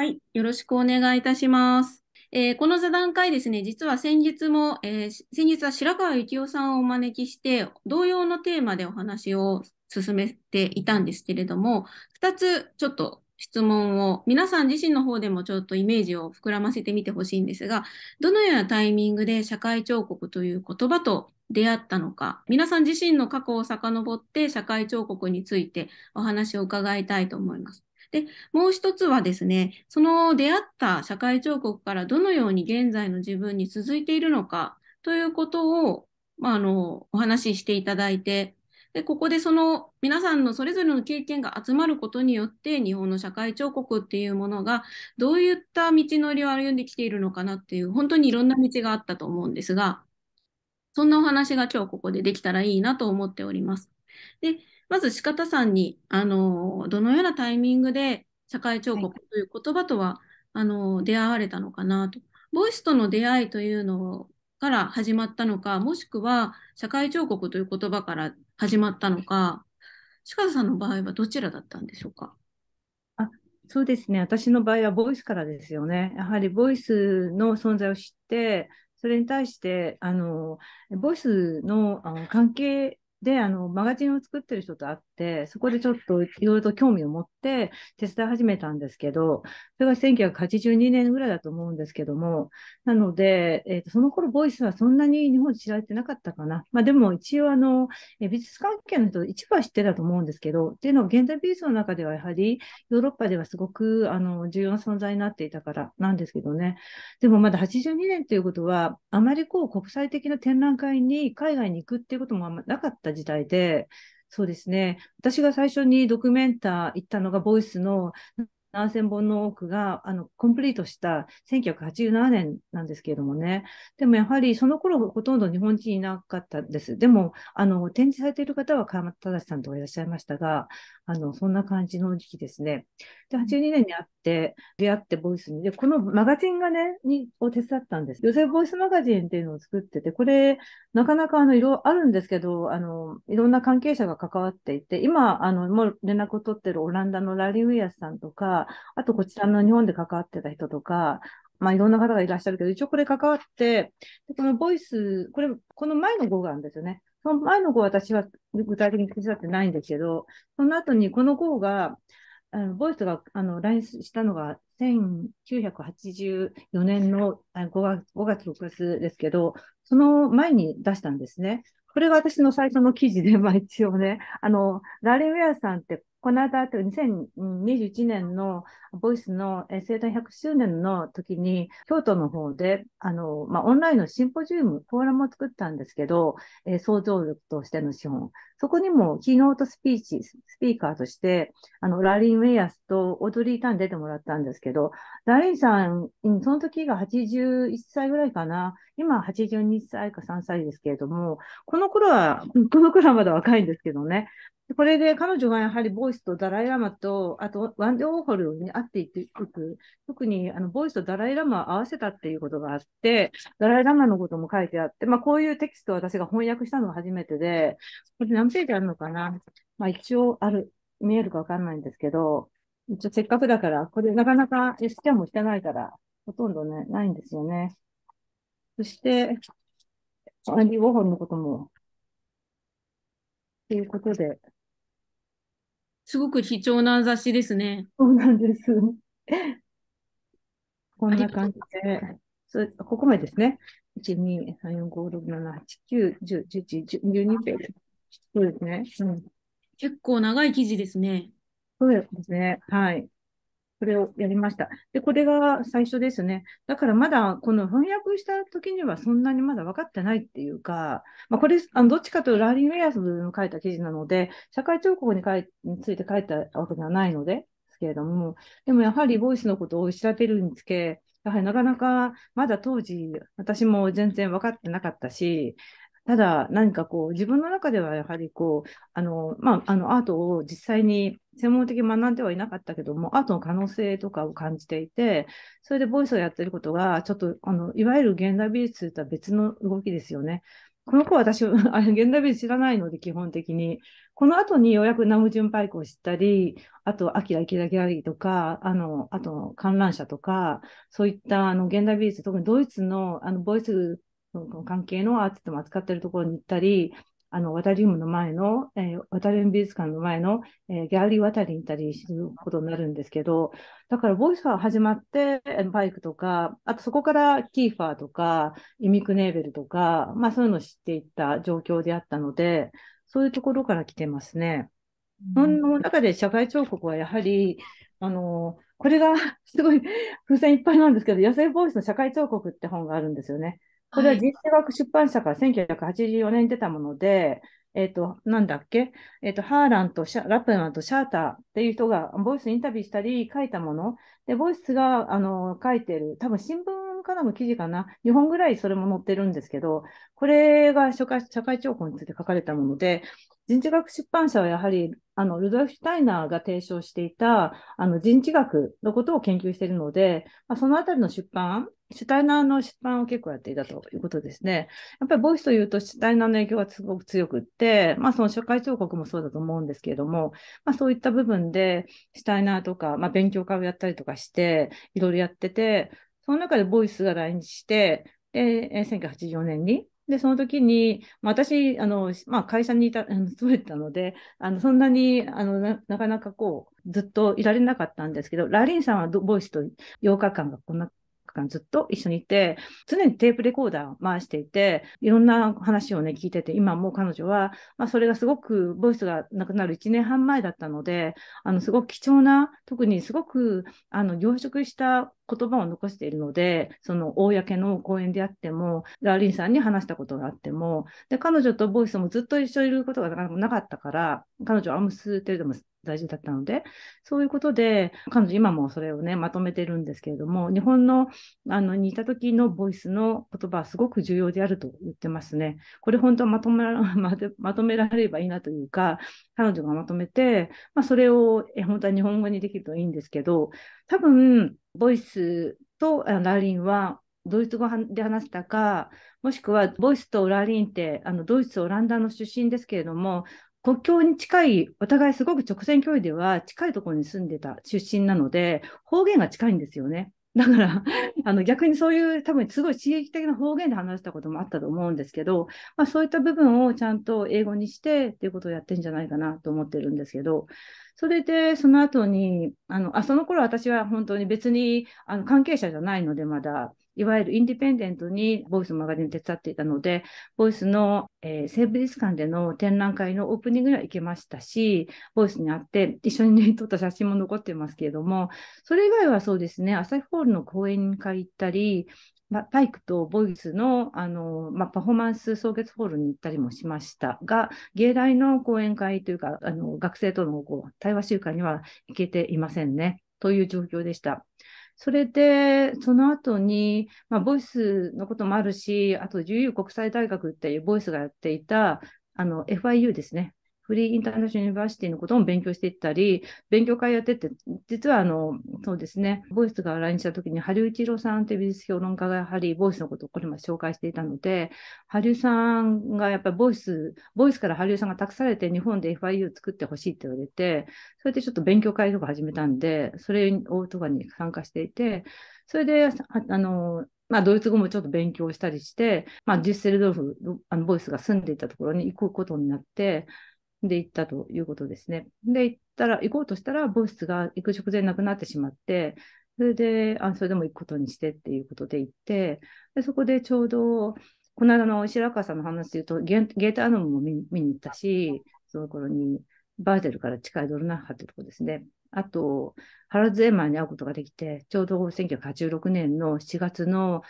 はい、よろしくお願いいたします。えー、この座談会ですね、実は先日も、えー、先日は白川幸雄さんをお招きして、同様のテーマでお話を進めていたんですけれども、2つちょっと質問を、皆さん自身の方でもちょっとイメージを膨らませてみてほしいんですが、どのようなタイミングで社会彫刻という言葉と出会ったのか、皆さん自身の過去を遡って社会彫刻についてお話を伺いたいと思います。で、もう一つはですね、その出会った社会彫刻からどのように現在の自分に続いているのかということを、まあ、あの、お話ししていただいて、でここでその皆さんのそれぞれの経験が集まることによって日本の社会彫刻っていうものがどういった道のりを歩んできているのかなっていう本当にいろんな道があったと思うんですがそんなお話が今日ここでできたらいいなと思っております。でまず四方さんに、あの、どのようなタイミングで社会彫刻という言葉とは、はい、あの、出会われたのかなと。ボイスとの出会いというのから始まったのか、もしくは社会彫刻という言葉から始まったのか、四方さんの場合はどちらだったんでしょうか。あそうですね私の場合はボイスからですよね。やはりボイスの存在を知って、それに対して、あのボイスのあの関係であのマガジンを作ってる人と会っ、そこでちょっといろいろと興味を持って手伝い始めたんですけど、それが1982年ぐらいだと思うんですけども、なので、えーと、その頃ボイスはそんなに日本で知られてなかったかな。まあでも一応あの、美術関係の人一部は知ってたと思うんですけど、っていうのは現代美術の中ではやはりヨーロッパではすごくあの重要な存在になっていたからなんですけどね。でもまだ82年ということは、あまりこう国際的な展覧会に海外に行くっていうこともなかった時代で、そうですね。私が最初にドキュメンター行ったのが、ボイスの何千本の多くがあのコンプリートした1987年なんですけれどもね、でもやはりその頃ほとんど日本人いなかったです。でもあの展示されている方は川又正さんとかいらっしゃいましたが、あのそんな感じの時期ですね。で、82年に会って、出会ってボイスに、で、このマガジンがね、にを手伝ったんです。女性ボイスマガジンっていうのを作ってて、これ、なかなかあの色あるんですけど、あのいろんな関係者が関わっていて、今、あのもう連絡を取ってるオランダのラリウィアスさんとか、あとこちらの日本で関わってた人とか、まあ、いろんな方がいらっしゃるけど、一応これ関わって、でこのボイス、これ、この前の号があるんですよね。その前の号私は具体的に手伝ってないんですけど、その後にこの号が、あのボイスがあの来日したのが1984年の5月、5月、6月ですけど、その前に出したんですね。これが私の最初の記事で、まあ一応ね、あの、ラーレウェアさんってこの間、2021年のボイスの生誕100周年の時に、京都の方で、あの、まあ、オンラインのシンポジウム、フォーラムを作ったんですけど、えー、想像力としての資本。そこにも、キーノートスピーチ、スピーカーとして、あの、ラリン・ウェイアスとオードリー・ターン出てもらったんですけど、ラリンさん、その時が81歳ぐらいかな。今、82歳か3歳ですけれども、この頃は、この頃はまだ若いんですけどね、これで彼女がやはりボイスとダライ・ラマと、あとワンデ・オーホルに会っていく、特にあのボイスとダライ・ラマを合わせたっていうことがあって、ダライ・ラマのことも書いてあって、まあ、こういうテキストを私が翻訳したのは初めてで、これ何ページあるのかな、まあ、一応ある、見えるかわかんないんですけど、一応せっかくだから、これなかなかスキャンもしてないから、ほとんどね、ないんですよね。そして、アンディ・ウォーホルのことも、ということで、すごく貴重な雑誌ですね。そうなんです。こんな感じで、そここまでですね。1、2、3、4、5、6、7、8、9、10、11、12ページ。そうですね。うん、結構長い記事ですね。そうですね。はい。これをやりました。で、これが最初ですね。だからまだ、この翻訳した時にはそんなにまだ分かってないっていうか、まあ、これ、あのどっちかというとラーリン・ウェアスの書いた記事なので、社会彫刻にについて書いたわけではないので、ですけれども、でもやはりボイスのことを調べるにつけ、やはりなかなかまだ当時、私も全然分かってなかったし、ただ、何かこう、自分の中ではやはりこう、あの、まあ、あの、アートを実際に専門的に学んではいなかったけども、アートの可能性とかを感じていて、それでボイスをやってることが、ちょっと、あの、いわゆる現代美術とは別の動きですよね。この子は私、あれ、現代美術知らないので、基本的に。この後にようやくナムジュンパイクを知ったり、あと、アキラキラギラリとか、あの、あと、観覧車とか、そういった、あの、現代美術、特にドイツの、あの、ボイス関係のアーティストも扱っているところに行ったり、あの、ワタリウムの前の、えー、ワタリウム美術館の前の、えー、ギャラリー渡りに行ったりすることになるんですけど、だから、ボイスが始まって、バイクとか、あとそこからキーファーとか、イミクネーベルとか、まあそういうのを知っていった状況であったので、そういうところから来てますね。うん、その中で社会彫刻はやはり、あの、これが すごい風船いっぱいなんですけど、野生ボイスの社会彫刻って本があるんですよね。これは人生学出版社から1984年に出たもので、えっ、ー、と、なんだっけ、えっ、ー、と、ハーランとシャラプランとシャーターっていう人が、ボイスインタビューしたり、書いたもの。で、ボイスが、あの、書いてる、多分新聞本からも記事かな、2本ぐらいそれも載ってるんですけど、これが社会社会情報について書かれたもので、人知学出版社はやはり、あの、ルドルフ・シュタイナーが提唱していた、あの、人知学のことを研究しているので、まあ、そのあたりの出版、シュタイナーの出版を結構やっていたということですね。やっぱりボイスというと、シュタイナーの影響がすごく強くって、まあ、その社会彫刻もそうだと思うんですけれども、まあ、そういった部分で、シュタイナーとか、まあ、勉強会をやったりとかして、いろいろやってて、その中でボイスが来日して、で、1984年に、で、その時に、まあ、私、あの、まあ、会社にいた、勤めてたので、あの、そんなに、あのな、なかなかこう、ずっといられなかったんですけど、ラリンさんはボイスと8日間がこんな間ずっと一緒にいて、常にテープレコーダーを回していて、いろんな話をね、聞いてて、今もう彼女は、まあ、それがすごく、ボイスがなくなる1年半前だったので、あの、すごく貴重な、特にすごく、あの、凝縮した言葉を残しているので、その公の講演であっても、ダーリンさんに話したことがあっても、で彼女とボイスもずっと一緒にいることがなかなかなかったから、彼女はアムステルダム大事だったので、そういうことで、彼女今もそれをね、まとめてるんですけれども、日本の、あの、似た時のボイスの言葉はすごく重要であると言ってますね。これ本当はまとめら、ままとめられればいいなというか、彼女がまとめて、まあ、それを、え、本当は日本語にできるといいんですけど、多分、ボイスとラーリンはドイツ語で話したか、もしくはボイスとラーリンってあのドイツ、オランダの出身ですけれども、国境に近い、お互いすごく直線距離では近いところに住んでた出身なので、方言が近いんですよね。だから、あの逆にそういう多分すごい刺激的な方言で話したこともあったと思うんですけど、まあ、そういった部分をちゃんと英語にしてっていうことをやってんじゃないかなと思ってるんですけど、それでその後に、あのあその頃私は本当に別にあの関係者じゃないのでまだ、いわゆるインディペンデントにボイスのマガジンを手伝っていたので、ボイスの、えー、西武美術館での展覧会のオープニングには行けましたし、ボイスにあって一緒に、ね、撮った写真も残ってますけれども、それ以外はそうですね、朝日ホールの講演会行ったり、ま、パイクとボイスのあの、ま、パフォーマンス送月ホールに行ったりもしましたが、芸大の講演会というか、あの学生とのこう対話集会には行けていませんね。という状況でした。それで、その後に、まあ、ボイスのこともあるし、あと自由国際大学っていうボイスがやっていた、あの、FIU ですね。フリーインターナショナルユニバーシティのことも勉強していったり、勉強会やってて、実はあの、そうですね、ボイスが来日した時に、ハリュウチロさんという美術評論家がやはりボイスのことをこれまで紹介していたので、ハリウさんがやっぱりボイス、ボイスからハリウさんが託されて日本で FIU 作ってほしいって言われて、それでちょっと勉強会とか始めたんで、それをとかに参加していて、それで、あの、まあ、ドイツ語もちょっと勉強したりして、まあ、デュッセルドルフ、あのボイスが住んでいたところに行くことになって、で、行ったということですね。で、行ったら、行こうとしたら、ボイスが行く直前なくなってしまって、それで、あ、それでも行くことにしてっていうことで行って、でそこでちょうど、この間の白川さんの話で言うと、ゲゲートアノムも見に行ったし、その頃に、バーゼルから近いドルナッハってところですね。あと、ハラズ・エマーに会うことができて、ちょうど1986年の7月の、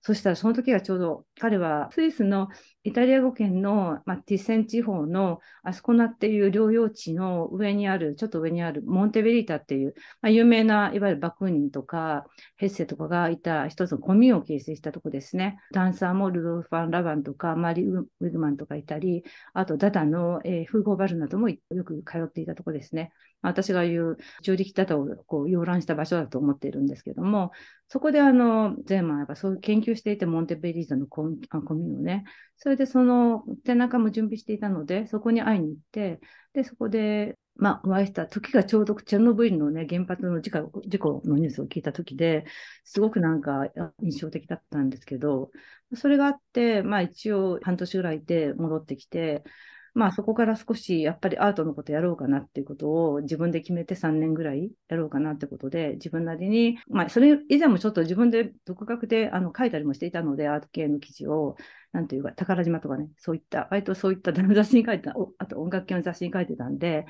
そしたらその時がちょうど彼はスイスのイタリア語圏の、まあ、ティセン地方のアスコナっていう療養地の上にある、ちょっと上にあるモンテベリータっていう、まあ、有名ないわゆるバクーニンとかヘッセとかがいた一つのコミュを形成したとこですね。ダンサーもルドルファン・ラバンとかマリウ・ウィグマンとかいたり、あとダダの、えー、フーゴーバルナともよく通っていたとこですね。まあ、私が言う上力ダダをこう要覧した場所だと思っているんですけども、そこであの、ゼーマンやっぱそういう研究していてモンテベリータのコミュをね、そそれでその展中も準備していたので、そこに会いに行って、で、そこで、まあ、お会いした時がちょうどチェルノブイリのね、原発の事故事故のニュースを聞いた時で、すごくなんか印象的だったんですけど、それがあって、まあ一応半年ぐらいで戻ってきて、まあそこから少しやっぱりアートのことやろうかなっていうことを自分で決めて3年ぐらいやろうかなってことで自分なりに、まあそれ以前もちょっと自分で独学であの書いたりもしていたのでアート系の記事をなんというか、宝島とかね、そういった、割とそういった雑誌に書いてた、あと音楽系の雑誌に書いてたんで、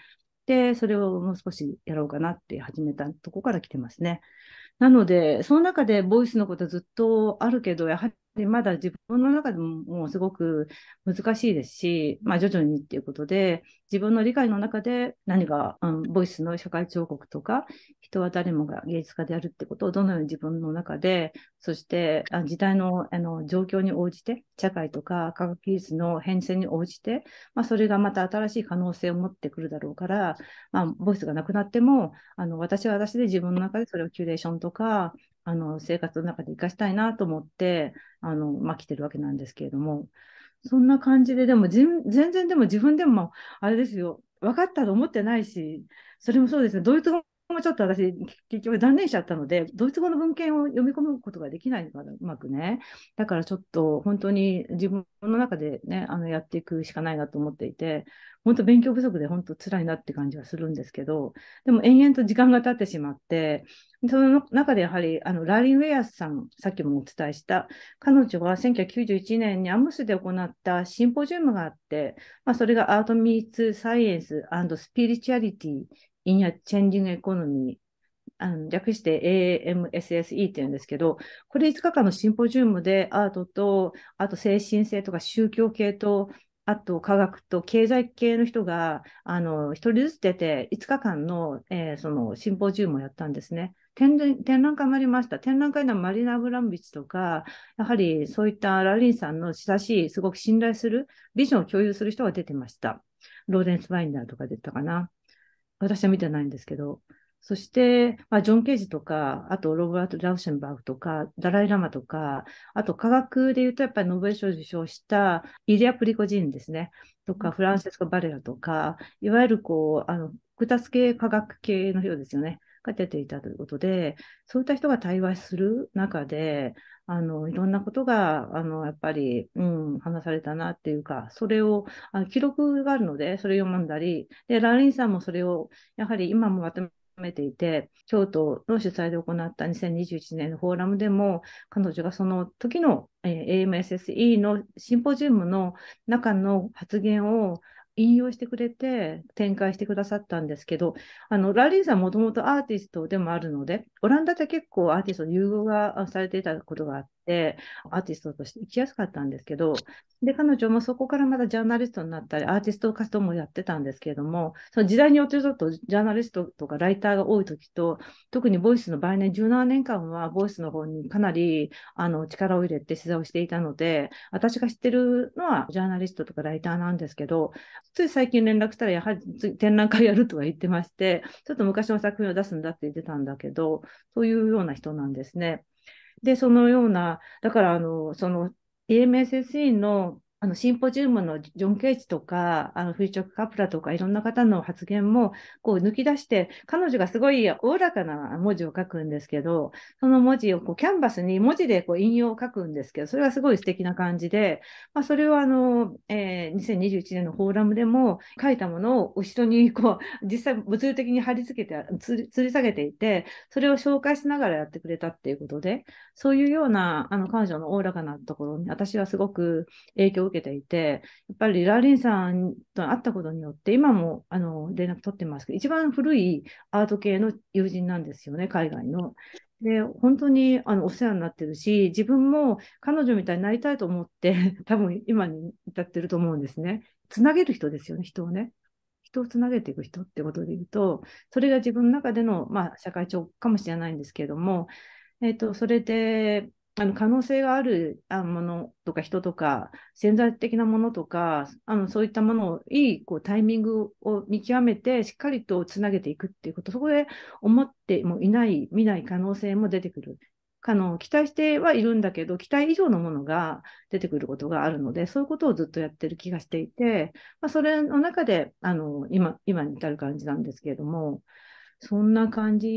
で、それをもう少しやろうかなって始めたとこから来てますね。なので、その中でボイスのことずっとあるけど、やはで、まだ自分の中でももうすごく難しいですし、まあ、徐々にっていうことで、自分の理解の中で何が、うん、ボイスの社会彫刻とか、人は誰もが芸術家であるってことをどのように自分の中で、そして時代のあの状況に応じて、社会とか科学技術の変遷に応じて、まあ、それがまた新しい可能性を持ってくるだろうから、まあ、ボイスがなくなっても、あの私は私で自分の中でそれをキュレーションとか、あの生活の中で生かしたいなと思ってあの、まあ、来てるわけなんですけれどもそんな感じででも全然でも自分でもあれですよ分かったと思ってないしそれもそうですねドイツ語もちょっと私結局断念しちゃったのでドイツ語の文献を読み込むことができないからうまくねだからちょっと本当に自分の中でねあのやっていくしかないなと思っていて本当勉強不足で本当辛いなって感じはするんですけど、でも延々と時間が経ってしまって、その中でやはりあのラリー・ウェアスさん、さっきもお伝えした、彼女は1991年にアムスで行ったシンポジウムがあって、まあ、それがアート・ミーツ・サイエンス・スピリチュアリティ・イン・ア・チェンジング・エコノミーあの略して AMSSE って言うんですけど、これ5日間のシンポジウムでアートと、あと精神性とか宗教系とあと科学と経済系の人があの1人ずつ出て5日間の,、えー、そのシンポジウムをやったんですね。展覧会もありました。展覧会のはマリナ・ブランビッチとか、やはりそういったラリンさんの親しい、すごく信頼する、ビジョンを共有する人が出てました。ローデンス・バインダーとか出たかな。私は見てないんですけど、そして、まあ、ジョン・ケージとか、あとロブラート・ラウシェンバーグとか、ダライ・ラマとか、あと科学で言うと、やっぱりノーベル賞を受賞したイリア・プリコジンですね、とか、フランセスコ・バレラとか、いわゆるこう、あの複雑系科学系の人ですよね、が出ていたということで、そういった人が対話する中で、あのいろんなことがあのやっぱり、うん、話されたなっていうか、それをあの記録があるので、それを読んだりで、ラリンさんもそれをやはり今もまためていて、京都の主催で行った2021年のフォーラムでも、彼女がその時の、AMSSE のシンポジウムの中の発言を引用してくれて展開してくださったんですけど、あのラリーさんもともとアーティストでもあるので、オランダで結構アーティストの融合がされていたことがあって、、アーティストとして生きやすかったんですけど、で、彼女もそこからまたジャーナリストになったり、アーティスト活動もやってたんですけれども、その時代によってちょっとジャーナリストとかライターが多い時と、特にボイスの合年、17年間はボイスの方にかなりあの力を入れて取材をしていたので、私が知ってるのはジャーナリストとかライターなんですけど、つい最近連絡したら、やはり展覧会やるとは言ってまして、ちょっと昔の作品を出すんだって言ってたんだけど、そういうような人なんですね。で、そのような、だから、あの、その a m s s e のあのシンポジウムのジョン・ケイチとか、あのフリチョク・カプラとか、いろんな方の発言もこう抜き出して、彼女がすごいおおらかな文字を書くんですけど、その文字をこうキャンバスに文字でこう引用を書くんですけど、それがすごい素敵な感じで、まあ、それをあの、えー、2021年のフォーラムでも書いたものを後ろにこう実際物理的に貼り付けて、つり吊り下げていて、それを紹介しながらやってくれたっていうことで、そういうようなあの彼女のおおらかなところに、私はすごく影響を受けていて、やっぱりラリンさんと会ったことによって、今もあの連絡取ってますけど、一番古いアート系の友人なんですよね、海外の。で、本当にあのお世話になってるし、自分も彼女みたいになりたいと思って、多分今に至ってると思うんですね。つなげる人ですよね、人をね。人をつなげていく人ってことで言うと、それが自分の中での、まあ、社会長かもしれないんですけれども、えーとそれであの可能性があるあものとか人とか潜在的なものとかあのそういったものをいいこうタイミングを見極めてしっかりとつなげていくっていうことそこで思ってもいない見ない可能性も出てくるあの期待してはいるんだけど期待以上のものが出てくることがあるのでそういうことをずっとやってる気がしていて、まあ、それの中であの今今に至る感じなんですけれども。そんな感じ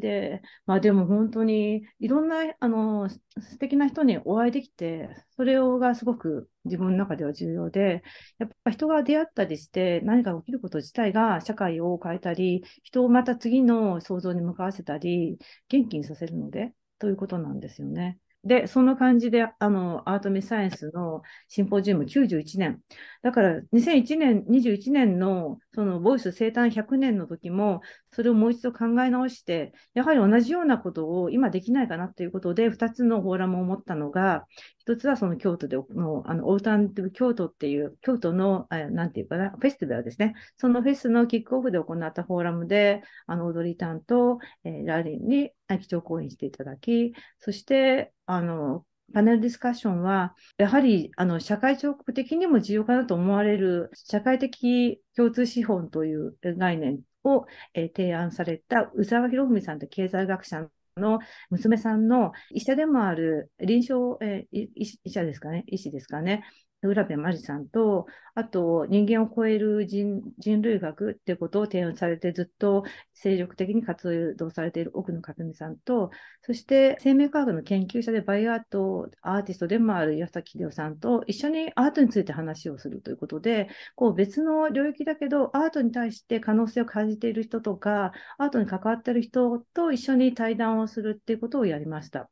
で、まあでも本当にいろんなあの素敵な人にお会いできて、それをがすごく自分の中では重要で、やっぱ人が出会ったりして何か起きること自体が社会を変えたり、人をまた次の想像に向かわせたり、元気にさせるのでということなんですよね。で、その感じで、あの、アートミサイエンスのシンポジウム91年。だから、2001年、21年の、その、ボイス生誕100年の時も、それをもう一度考え直して、やはり同じようなことを今できないかなということで、2つのフォーラムを持ったのが、一つはその京都での、あの、オータン京都っていう、京都の、あなんていうかな、フェスティバルですね。そのフェスのキックオフで行ったフォーラムで、あの、踊り担当、えー、ラリンに基調講演していただき、そして、あの、パネルディスカッションは、やはりあの社会彫刻的にも重要かなと思われる社会的共通資本という概念を、えー、提案された宇沢博文さんと経済学者の娘さんの医者でもある臨床、えー、医者ですかね、医師ですかね、浦部真理さんと、あと人間を超える人類学っていうことを提案されて、ずっと精力的に活動されている奥野克美さんと、そして生命科学の研究者でバイアートアーティストでもある岩崎秀夫さんと一緒にアートについて話をするということで、こう別の領域だけど、アートに対して可能性を感じている人とか、アートに関わっている人と一緒に対談をするっていうことをやりました。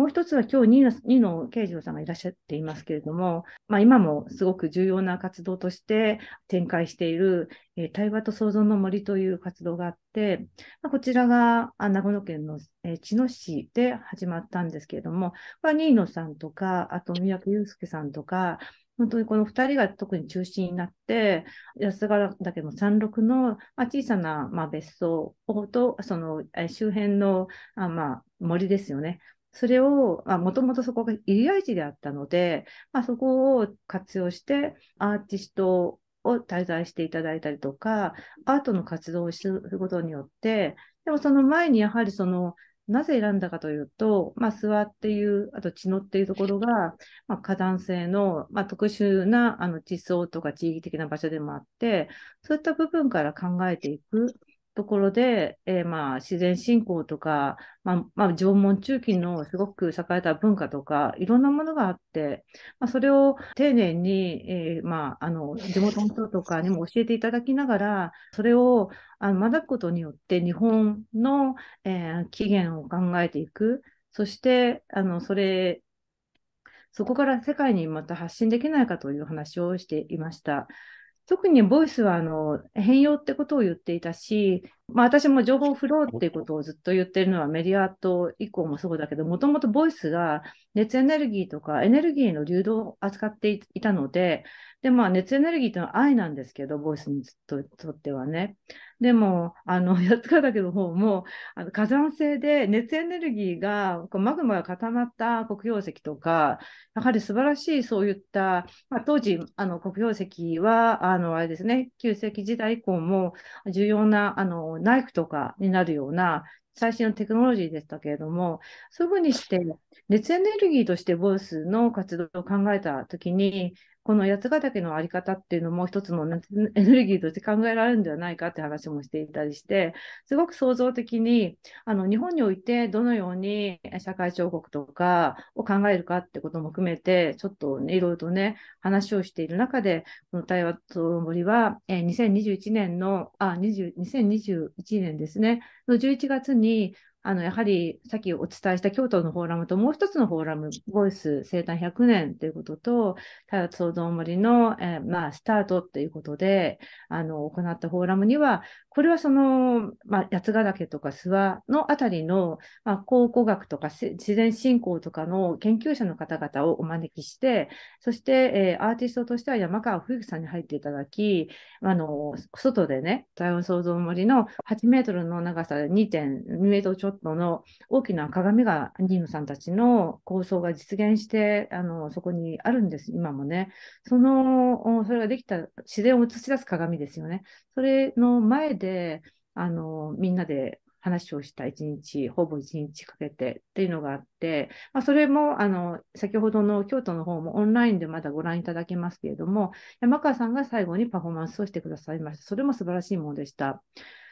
もう一つは今日二の慶次郎さんがいらっしゃっていますけれども、まあ、今もすごく重要な活動として展開している、えー、対話と創造の森という活動があって、まあ、こちらが長野県の、えー、茅野市で始まったんですけれども、こ新野さんとか、あと三宅裕介さんとか、本当にこの2人が特に中心になって、安ヶ岳の山麓の、ま小さな、ま別荘と、その周辺のあ、ま森ですよね。それを、もともとそこが入り合い地であったので、まあ、そこを活用してアーティストを滞在していただいたりとか、アートの活動をすることによって、でもその前にやはりその、なぜ選んだかというと、まあ、諏訪っていう、あと血野っていうところが、まあ、火山性の、まあ、特殊なあの地層とか地域的な場所でもあって、そういった部分から考えていくところで、えー、まあ自然信仰とか、まあ、まあ、縄文中期のすごく栄えた文化とかいろんなものがあって、まあ、それを丁寧に、えー、まあ、あの地元の人とかにも教えていただきながらそれをあの学ぶことによって日本の、えー、起源を考えていくそしてあのそれそこから世界にまた発信できないかという話をしていました。特にボイスはあの変容ってことを言っていたし、まあ、私も情報フローっていうことをずっと言ってるのはメディアと以降もそうだけど、もともとボイスが熱エネルギーとかエネルギーの流動を扱っていたので、でまあ、熱エネルギーというのは愛なんですけど、ボイスにとってはね。でも、あの、八ヶ岳の方も、あの火山性で熱エネルギーが、こうマグマが固まった黒曜石とか、やはり素晴らしいそういった、まあ、当時、あの黒曜石は、あの、あれですね、旧石器時代以降も重要な、あの、ナイフとかになるような、最新のテクノロジーでしたけれども、そういうふうにして、熱エネルギーとしてボイスの活動を考えたときに、この八ヶ岳のあり方っていうのも一つの、ね、エネルギーとして考えられるんではないかって話もしていたりしてすごく創造的にあの日本においてどのように社会彫刻とかを考えるかってことも含めてちょっと、ね、いろいろとね話をしている中でこの対話と森は、えー、2021年のあ20 2021年ですねの11月にあのやはりさっきお伝えした京都のフォーラムともう一つのフォーラム、ボイス生誕100年ということと、太陽創造森の、えー、まあ、スタートということであの行ったフォーラムには、これはその、まあ、八ヶ岳とか諏訪のあたりの、まあ、考古学とか自然信仰とかの研究者の方々をお招きして、そして、えー、アーティストとしては山川冬樹さんに入っていただき、あの外でね、太陽創造森の8メートルの長さで2.2メートルットの大きな鏡がニームさんたちの構想が実現してあのそこにあるんです今もねそのそれができた自然を映し出す鏡ですよねそれの前であのみんなで話をした一日、ほぼ一日かけてっていうのがあって、まあ、それもあの先ほどの京都の方もオンラインでまだご覧いただけますけれども、山川さんが最後にパフォーマンスをしてくださいました。それも素晴らしいものでした。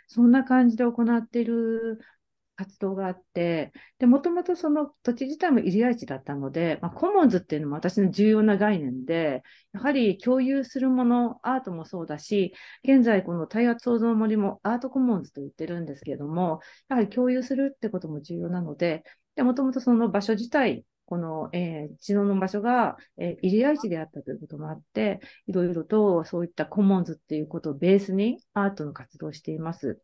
そんな感じで行っている活動があって、で、もともとその土地自体も入り合い地だったので、まあ、コモンズっていうのも私の重要な概念で、やはり共有するもの、アートもそうだし、現在この対圧創造森もアートコモンズと言ってるんですけれども、やはり共有するってことも重要なので、で、もともとその場所自体、この、えー、地の場所が、えー、入り合い地であったということもあって、いろいろとそういったコモンズっていうことをベースにアートの活動をしています。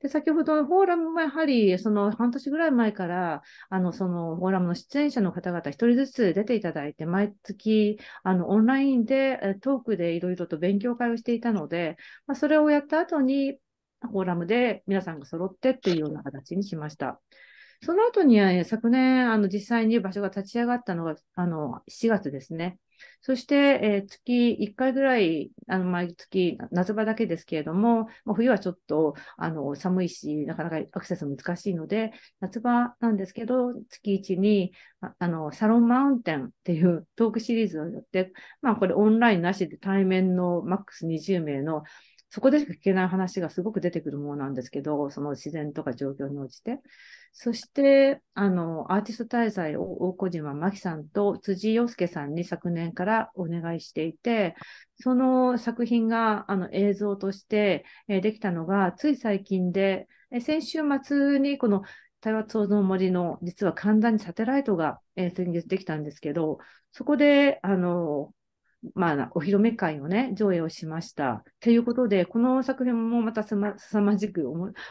で、先ほどのフォーラムもやはり、その半年ぐらい前から、あの、そのフォーラムの出演者の方々一人ずつ出ていただいて、毎月、あの、オンラインでトークでいろいろと勉強会をしていたので、まあ、それをやった後に、フォーラムで皆さんが揃ってっていうような形にしました。その後に、昨年、あの、実際に場所が立ち上がったのが、あの、7月ですね。そして、えー、月1回ぐらい、あの毎月、夏場だけですけれども、まあ、冬はちょっとあの寒いし、なかなかアクセス難しいので、夏場なんですけど、月1にあのサロンマウンテンっていう トークシリーズをやって、まあ、これオンラインなしで対面のマックス20名のそこでしか聞けない話がすごく出てくるものなんですけど、その自然とか状況に応じて。そして、あの、アーティスト滞在を大小島真紀さんと辻洋介さんに昨年からお願いしていて、その作品があの映像として、えできたのが、つい最近で、え先週末にこの台湾創造森の実は神田にサテライトが、え先月できたんですけど、そこで、あの、まあ、お披露目会をね、上映をしました。ということで、この作品もまたすま凄まじく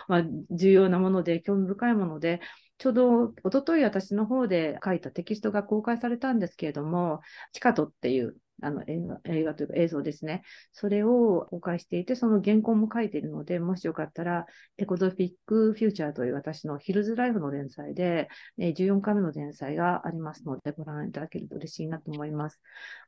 まあ、重要なもので、興味深いもので、ちょうど一昨日私の方で書いたテキストが公開されたんですけれども、チカトっていうあの映画映画というか映像ですね。それを公開していて、その原稿も書いているので、もしよかったら、エコゾフィックフューチャーという私のヒルズライフの連載で、14回目の連載がありますので、ご覧いただけると嬉しいなと思います。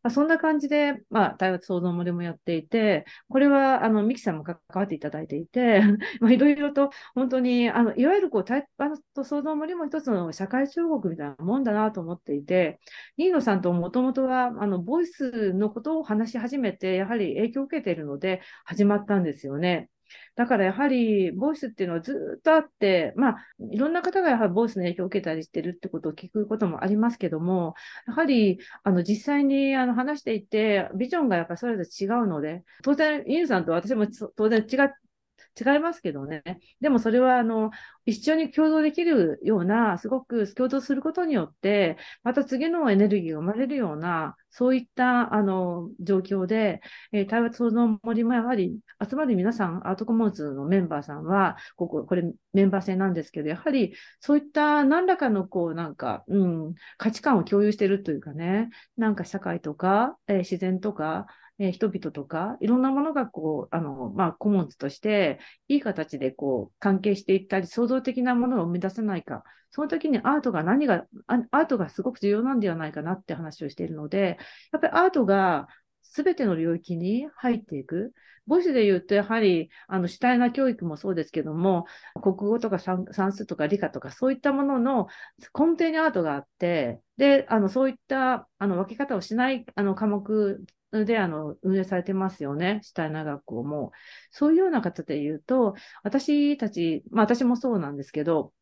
まあ、そんな感じで、まあ、対話創造森もやっていて、これは、あの、ミキさんも関わっていただいていて、まあ、いろいろと、本当に、あの、いわゆるこう、対話と創造森も一つの社会中国みたいなもんだなと思っていて、新野さんともともとは、あの、ボイスのことを話し始めて、やはり影響を受けているので、始まったんですよね。だからやはり、ボイスっていうのはずっとあって、まあ、いろんな方がやはりボイスの影響を受けたりしてるってことを聞くこともありますけども、やはり、あの、実際にあの話していて、ビジョンがやっぱりそれぞれ違うので、当然、インさんと私も当然違違いますけどね。でもそれは、あの、一緒に共同できるような、すごく共同することによって、また次のエネルギーが生まれるような、そういった、あの、状況で、えー、対話創造森もやはり、集まる皆さん、アートコモンズのメンバーさんは、ここ、これメンバー制なんですけど、やはり、そういった何らかの、こう、なんか、うん、価値観を共有してるというかね、なんか社会とか、えー、自然とか、えー、人々とか、いろんなものがこう、あの、まあ、コモンズとして、いい形でこう、関係していったり、創造的なものを生み出せないか、その時にアートが何が、アートがすごく重要なんではないかなって話をしているので、やっぱりアートが全ての領域に入っていく。母子で言うと、やはりあの主体な教育もそうですけども、国語とか算数とか理科とか、そういったものの根底にアートがあって、であのそういったあの分け方をしないあの科目で、あの、運営されてますよね。主体長くも。そういうような方で言うと、私たち、まあ私もそうなんですけど、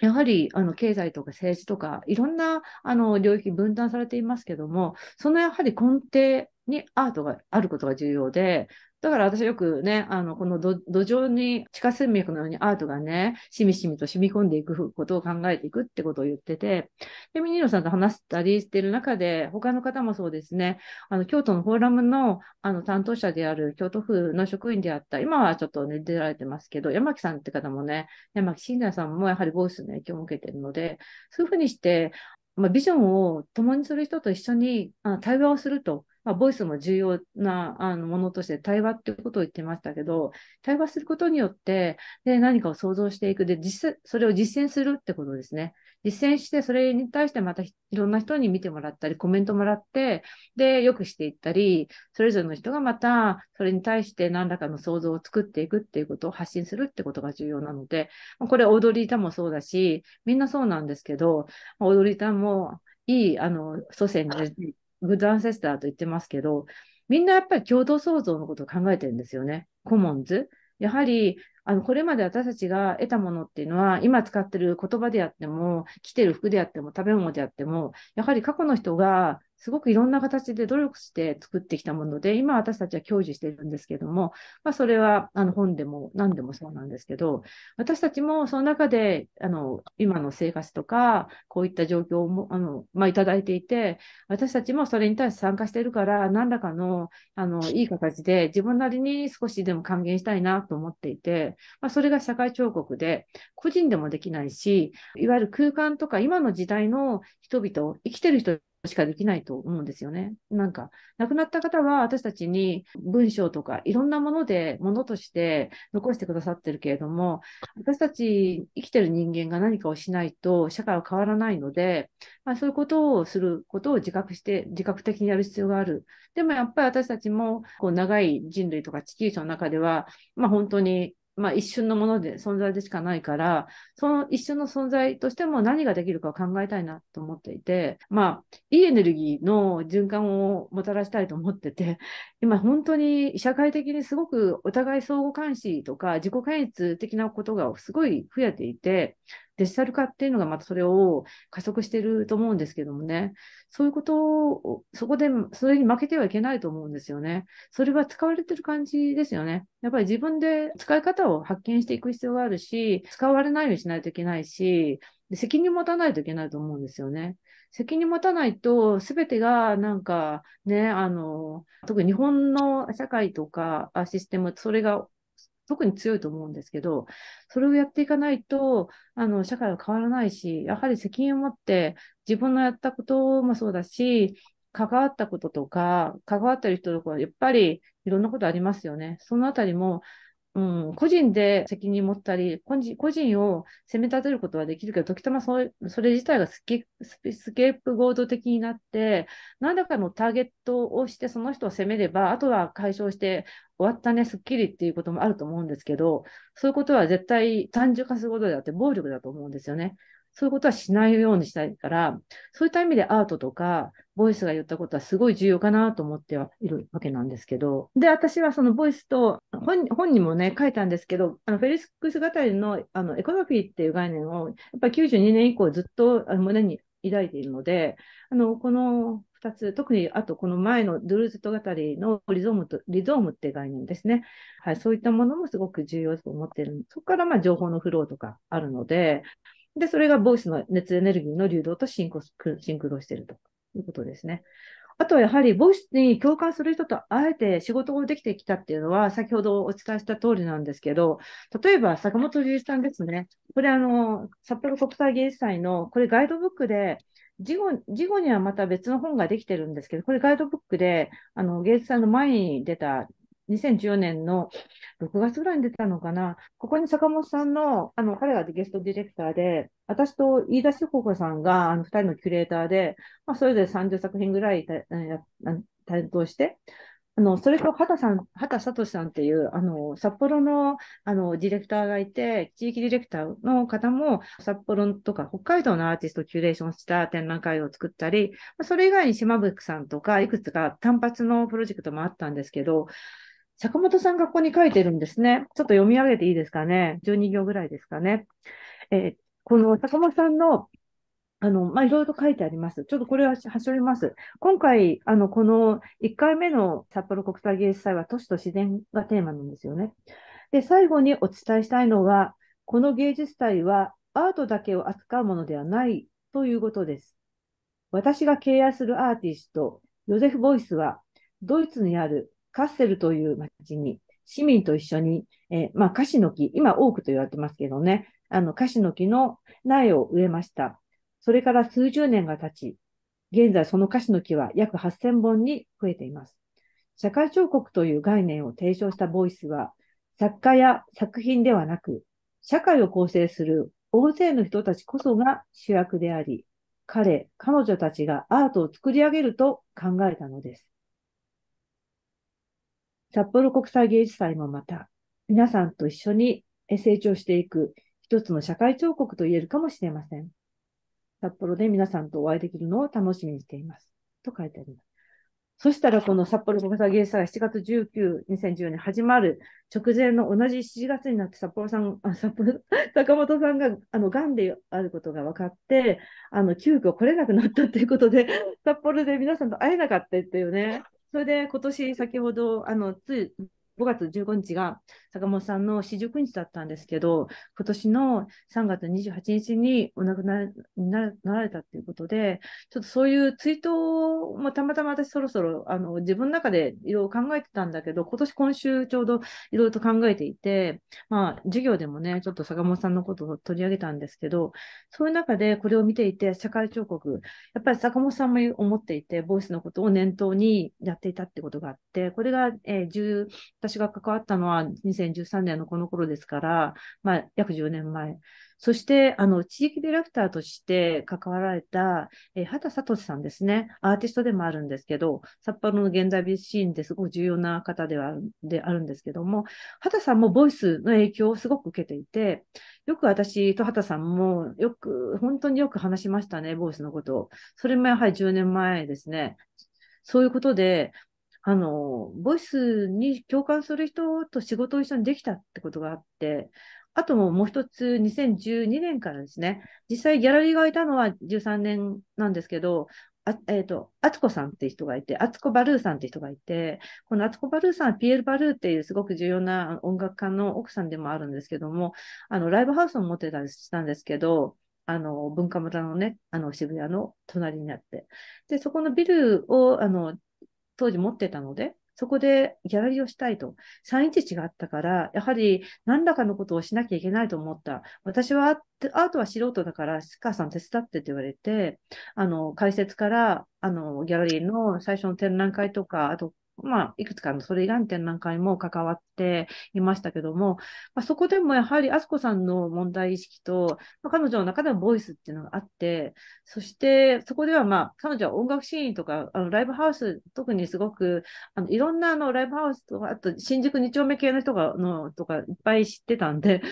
やはりあの経済とか政治とかいろんなあの領域分断されていますけどもそのやはり根底にアートがあることが重要でだから私よくね、あの、この土壌に地下水脈のようにアートがね、しみしみと染み込んでいくことを考えていくってことを言ってて、で、ミニロさんと話したりしてる中で、他の方もそうですね、あの、京都のフォーラムの、あの、担当者である京都府の職員であった、今はちょっとね、出られてますけど、山木さんって方もね、山木信也さんもやはりボイスの影響を受けてるので、そういうふうにして、まあ、ビジョンを共にする人と一緒にあの対話をするとまあ、ボイスも重要なあのものとして対話ってことを言ってましたけど、対話することによって、で、何かを想像していく。で、実、それを実践するってことですね。実践して、それに対してまたいろんな人に見てもらったり、コメントもらって、で、良くしていったり、それぞれの人がまた、それに対して何らかの想像を作っていくっていうことを発信するってことが重要なので、これ、オードリー・タもそうだし、みんなそうなんですけど、オードリー・タもいい、あの、祖先にいっグッドアンセスターと言ってますけど、みんなやっぱり共同創造のことを考えてるんですよね。コモンズ。やはり、あの、これまで私たちが得たものっていうのは、今使ってる言葉であっても、着てる服であっても、食べ物であっても、やはり過去の人がすごくいろんな形で努力して作ってきたもので、今私たちは享受しているんですけども、まあ、それはあの本でも何でもそうなんですけど、私たちもその中であの今の生活とか、こういった状況をもあの、まあ、いただいていて、私たちもそれに対して参加しているから、何らかのあのいい形で自分なりに少しでも還元したいなと思っていて、まあ、それが社会彫刻で、個人でもできないし、いわゆる空間とか今の時代の人々、生きている人しかできないと思うんですよね。なんか、亡くなった方は私たちに文章とかいろんなもので、ものとして残してくださってるけれども、私たち生きてる人間が何かをしないと社会は変わらないので、まあ、そういうことをすることを自覚して、自覚的にやる必要がある。でもやっぱり私たちも、こう、長い人類とか地球儀の中では、まあ本当にまあ、一瞬のもので存在でしかないから、その一瞬の存在としても何ができるかを考えたいなと思っていて、まあ、いいエネルギーの循環をもたらしたいと思ってて、今本当に社会的にすごくお互い相互監視とか自己検閲的なことがすごい増えていて、デジタル化っていうのがまたそれを加速してると思うんですけどもね、そういうことを、そこで、それに負けてはいけないと思うんですよね。それは使われてる感じですよね。やっぱり自分で使い方を発見していく必要があるし、使われないようにしないといけないし、責任持たないといけないと思うんですよね。責任持たないと、すべてがなんかね、あの、特に日本の社会とかシステム、それが特に強いと思うんですけど、それをやっていかないと、あの、社会は変わらないし、やはり責任を持って、自分のやったこともそうだし、関わったこととか、関わってる人とか、やっぱりいろんなことありますよね。そのあたりも、うん、個人で責任持ったり、個人を責め立てることはできるけど、時たまそれそれ自体がスケープゴード的になって、何らかのターゲットをして、その人を責めれば、あとは解消して終わったね、すっきりっていうこともあると思うんですけど、そういうことは絶対単純化することであって、暴力だと思うんですよね。そういうことはしないようにしたいから、そういった意味でアートとか、ボイスが言ったことはすごい重要かなと思ってはいるわけなんですけど。で、私はそのボイスと、本本にもね、書いたんですけど、あのフェリックス語りのあのエコノフィーっていう概念を、やっぱり92年以降ずっと胸に抱いているので、あのこの2つ、特にあとこの前のドゥルーズと語りのリゾームとリゾームっていう概念ですね、はい、そういったものもすごく重要と思っている。そこからま情報のフローとかあるので、で、それがボイスの熱エネルギーの流動とシンクロしているということですね。あとはやはり、ボイスに共感する人とあえて仕事をできてきたっていうのは、先ほどお伝えした通りなんですけど、例えば坂本龍一さんですね。これ、あの、札幌国際芸術祭の、これガイドブックで、事後事後にはまた別の本ができてるんですけど、これガイドブックで、あの、芸術祭の前に出た2014年の6月ぐらいに出たのかな、ここに坂本さんの、あの彼がゲストディレクターで、私と飯田志保子さんがあの2人のキュレーターで、まあ、それぞれ30作品ぐらい担当して、あのそれと畑さん、畑聡さんっていうあの札幌のあのディレクターがいて、地域ディレクターの方も札幌とか北海道のアーティストをキュレーションした展覧会を作ったり、それ以外に島吹さんとかいくつか単発のプロジェクトもあったんですけど、坂本さんがここに書いてるんですね。ちょっと読み上げていいですかね。12行ぐらいですかね。えー、この坂本さんのあの、まあ、いろいろと書いてあります。ちょっとこれは端折ります。今回、あの、この1回目の札幌国際芸術祭は都市と自然がテーマなんですよね。で、最後にお伝えしたいのは、この芸術祭はアートだけを扱うものではないということです。私が敬愛するアーティスト、ヨゼフ・ボイスは、ドイツにあるカッセルという町に市民と一緒に、えー、まあ、カシの木、今多くと言われてますけどね、あの、カシの木の苗を植えました。それから数十年が経ち、現在そのカシの木は約8000本に増えています。社会彫刻という概念を提唱したボイスは、作家や作品ではなく、社会を構成する大勢の人たちこそが主役であり、彼、彼女たちがアートを作り上げると考えたのです。札幌国際芸術祭もまた、皆さんと一緒に成長していく一つの社会彫刻と言えるかもしれません。札幌で皆さんとお会いできるのを楽しみにしています。と書いてあります。そしたら、この札幌国際芸術祭7月19、2014年始まる直前の同じ7月になって札幌さん、あ札幌、坂 本さんが、あの、癌であることが分かって、あの、急遽来れなくなったということで、札幌で皆さんと会えなかったっていうね、それで今年先ほどあのつい5月15日が坂本さんの四十九日だったんですけど、今年の3月28日にお亡くなりになられたということで、ちょっとそういう追悼もたまたま私そろそろあの自分の中でいろいろ考えてたんだけど、今年今週ちょうどいろいろと考えていて、まあ授業でもね、ちょっと坂本さんのことを取り上げたんですけど、そういう中でこれを見ていて、社会彫刻、やっぱり坂本さんも思っていて、ボイスのことを念頭にやっていたってことがあって、これが、えー、10私が関わったのは2013年のこの頃ですから、まあ、約10年前。そして、あの、地域ディレクターとして関わられた、えー、畑聡さんですね。アーティストでもあるんですけど、札幌の現代美シーンですごく重要な方ではあるであるんですけども、畑さんもボイスの影響をすごく受けていて、よく私と畑さんもよく、本当によく話しましたね、ボイスのことを。それもやはり10年前ですね。そういうことで、あの、ボイスに共感する人と仕事を一緒にできたってことがあって、あともう一つ、2012年からですね、実際ギャラリーがいたのは13年なんですけど、あえっ、ー、と、アツコさんって人がいて、アツコ・バルーさんって人がいて、このアツコ・バルーさんはピエール・バルーっていうすごく重要な音楽家の奥さんでもあるんですけども、あの、ライブハウスを持ってたりしたんですけど、あの、文化村のね、あの、渋谷の隣にあって。で、そこのビルを、あの、当時持ってたので、そこでギャラリーをしたいと。311があったから、やはり何らかのことをしなきゃいけないと思った。私はアートは素人だから、スーさん手伝ってって言われて、あの、解説から、あの、ギャラリーの最初の展覧会とか、あとまあ、いくつかのそれ以外の展覧会も関わっていましたけども、まあ、そこでもやはりあすこさんの問題意識と、まあ、彼女の中でのボイスっていうのがあって、そしてそこでは、まあ、彼女は音楽シーンとか、あのライブハウス、特にすごく、あのいろんなあのライブハウスとか、あと新宿2丁目系の人がのとかいっぱい知ってたんで、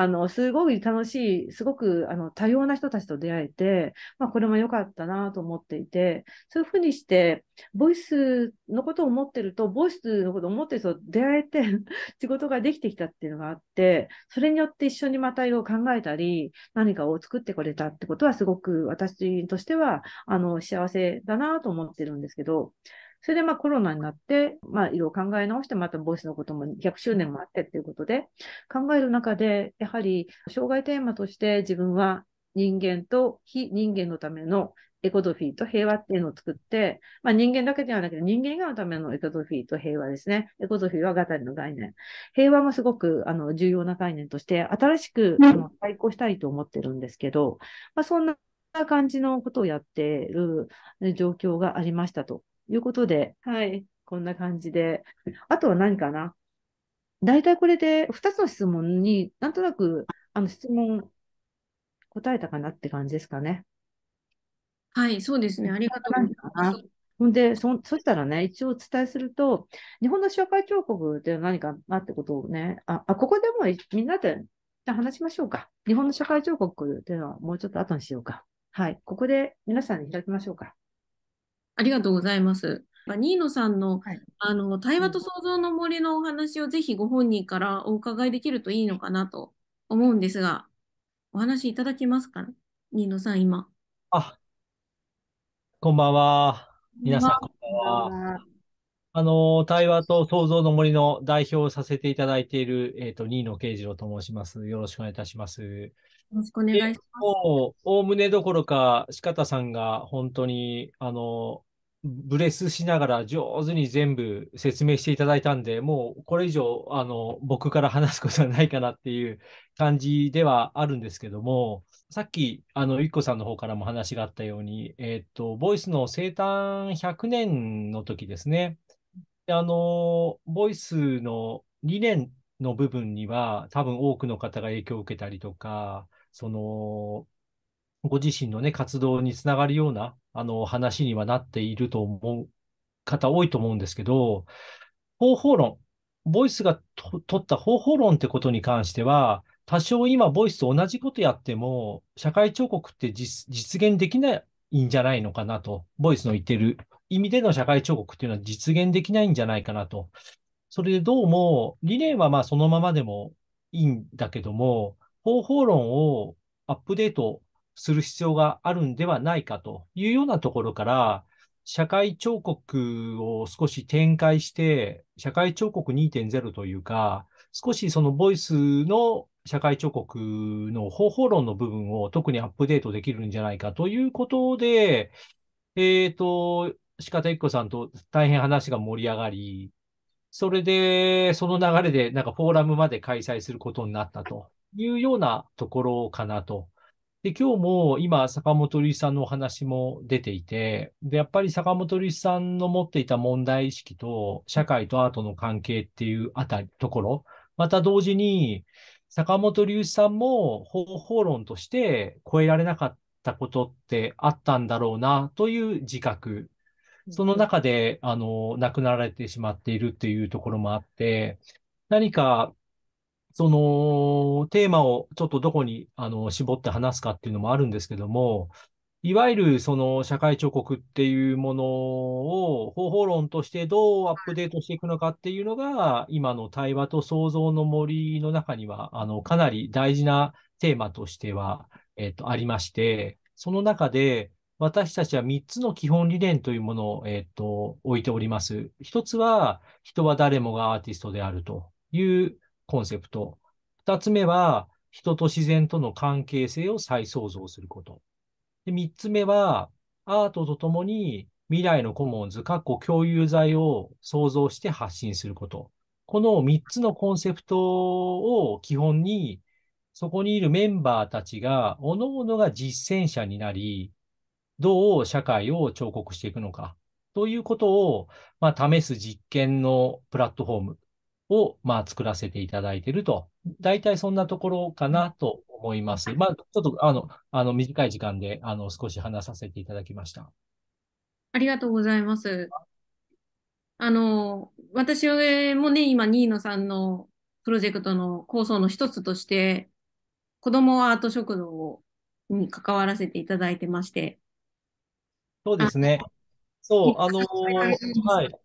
あの、すごい楽しい、すごくあの多様な人たちと出会えて、まあ、これも良かったなと思っていて、そういうふうにして、ボイスのことを思ってると、ボイスのことを思ってる人と出会えて 仕事ができてきたっていうのがあって、それによって一緒にまた色を考えたり、何かを作ってくれたってことは、すごく私としては、あの、幸せだなと思ってるんですけど、それでまあコロナになって、まあいろいろ考え直して、またボイスのことも100周年もあってっていうことで、考える中で、やはり障害テーマとして自分は人間と非人間のためのエコドフィーと平和っていうのを作って、まあ、人間だけではなくて人間以外のためのエコドフィーと平和ですね。エコドフィーは語りの概念。平和もすごくあの重要な概念として、新しく対抗したいと思ってるんですけど、まあ、そんな感じのことをやっている状況がありましたと。いうことで、はい。こんな感じで。あとは何かな大体これで2つの質問になんとなくあの質問答えたかなって感じですかね。はい、そうですね。ありがとうございます。ほんで、そ、そしたらね、一応お伝えすると、日本の社会彫刻って何かなってことをね、あ、あここでもみんなで話しましょうか。日本の社会彫刻っていうのはもうちょっと後にしようか。はい、ここで皆さんに開きましょうか。ありがとうございます。ニーノさんのはい、あの対話と創造の森のお話をぜひご本人からお伺いできるといいのかなと思うんですが、お話いただけますか、ニーノさん、今。あこんばんは。皆さん、こんばんは。あの、対話と創造の森の代表をさせていただいている、えっ、ー、と、新野慶次郎と申します。よろしくお願いいたします。よろしくお願いします。おおむねどころか、四方さんが本当に、あの、ブレスしながら上手に全部説明していただいたんで、もうこれ以上あの僕から話すことはないかなっていう感じではあるんですけども、さっきあのゆっこさんの方からも話があったように、えっ、ー、と、ボイスの生誕100年の時ですね。あの、ボイスの理念の部分には多分多くの方が影響を受けたりとか、そのご自身のね、活動につながるような、あの、話にはなっていると思う方多いと思うんですけど、方法論、ボイスが取った方法論ってことに関しては、多少今、ボイスと同じことやっても、社会彫刻って実現できないんじゃないのかなと、ボイスの言ってる意味での社会彫刻っていうのは実現できないんじゃないかなと。それでどうも、理念はまあそのままでもいいんだけども、方法論をアップデートする必要があるんではないかというようなところから、社会彫刻を少し展開して、社会彫刻2.0というか、少しそのボイスの社会彫刻の方法論の部分を特にアップデートできるんじゃないかということで、えっ、ー、と、鹿田一子さんと大変話が盛り上がり、それで、その流れでなんかフォーラムまで開催することになったというようなところかなとで、今日も今、坂本龍一さんのお話も出ていて、で、やっぱり坂本龍一さんの持っていた問題意識と、社会とアートの関係っていうあたり、ところ、また同時に、坂本龍一さんも方法論として超えられなかったことってあったんだろうな、という自覚。その中で、あの、亡くなられてしまっているっていうところもあって、何かそのテーマをちょっとどこにあの絞って話すかっていうのもあるんですけども、いわゆるその社会彫刻っていうものを方法論としてどうアップデートしていくのかっていうのが、今の対話と創造の森の中には、あのかなり大事なテーマとしては、えっと、ありまして、その中で私たちは3つの基本理念というものを、えっと、置いております。1つは、人は誰もがアーティストであるというコンセプト。二つ目は、人と自然との関係性を再創造すること。で三つ目は、アートとともに未来のコモンズ、各個共有財を創造して発信すること。この3つのコンセプトを基本に、そこにいるメンバーたちが、おのおのが実践者になり、どう社会を彫刻していくのか、ということを、まあ、試す実験のプラットフォームを、まあ、作らせていただいていると、大体そんなところかなと思います。まあ、ちょっとあのあの短い時間であの少し話させていただきました。ありがとうございます。あの私もね、今、新野さんのプロジェクトの構想の一つとして、子どもアート食堂に関わらせていただいてまして。そうですね。そう、あのはい。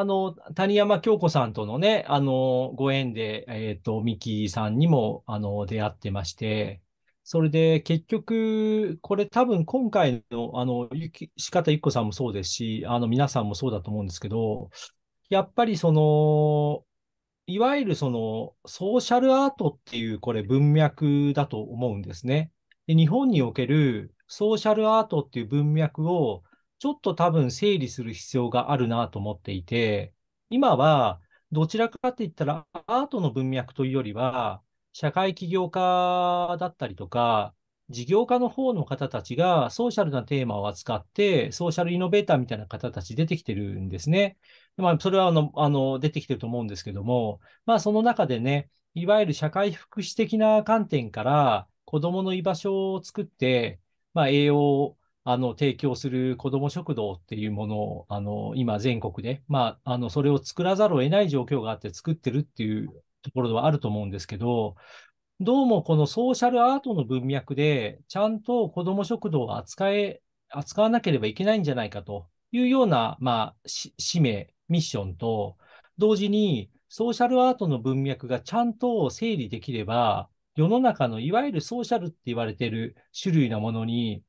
あの、谷山京子さんとのね、あの、ご縁で、えっ、ー、と、ミキさんにも、あの、出会ってまして、それで結局、これ多分今回の、あの、ゆき、仕方ゆっこさんもそうですし、あの、皆さんもそうだと思うんですけど、やっぱりその、いわゆるその、ソーシャルアートっていう、これ文脈だと思うんですね。で日本におけるソーシャルアートっていう文脈を、ちょっと多分整理する必要があるなと思っていて、今はどちらかって言ったらアートの文脈というよりは、社会起業家だったりとか、事業家の方の方たちがソーシャルなテーマを扱って、ソーシャルイノベーターみたいな方たち出てきてるんですね。まあ、それはあのあの出てきてると思うんですけども、まあ、その中でね、いわゆる社会福祉的な観点から、子どもの居場所を作って、まあ、栄養あの提供する子ども食堂っていうものをあの今、全国で、まあ、あのそれを作らざるを得ない状況があって作ってるっていうところではあると思うんですけど、どうもこのソーシャルアートの文脈で、ちゃんと子ども食堂を扱え扱わなければいけないんじゃないかというような、まあ、使命、ミッションと、同時にソーシャルアートの文脈がちゃんと整理できれば、世の中のいわゆるソーシャルって言われている種類のものに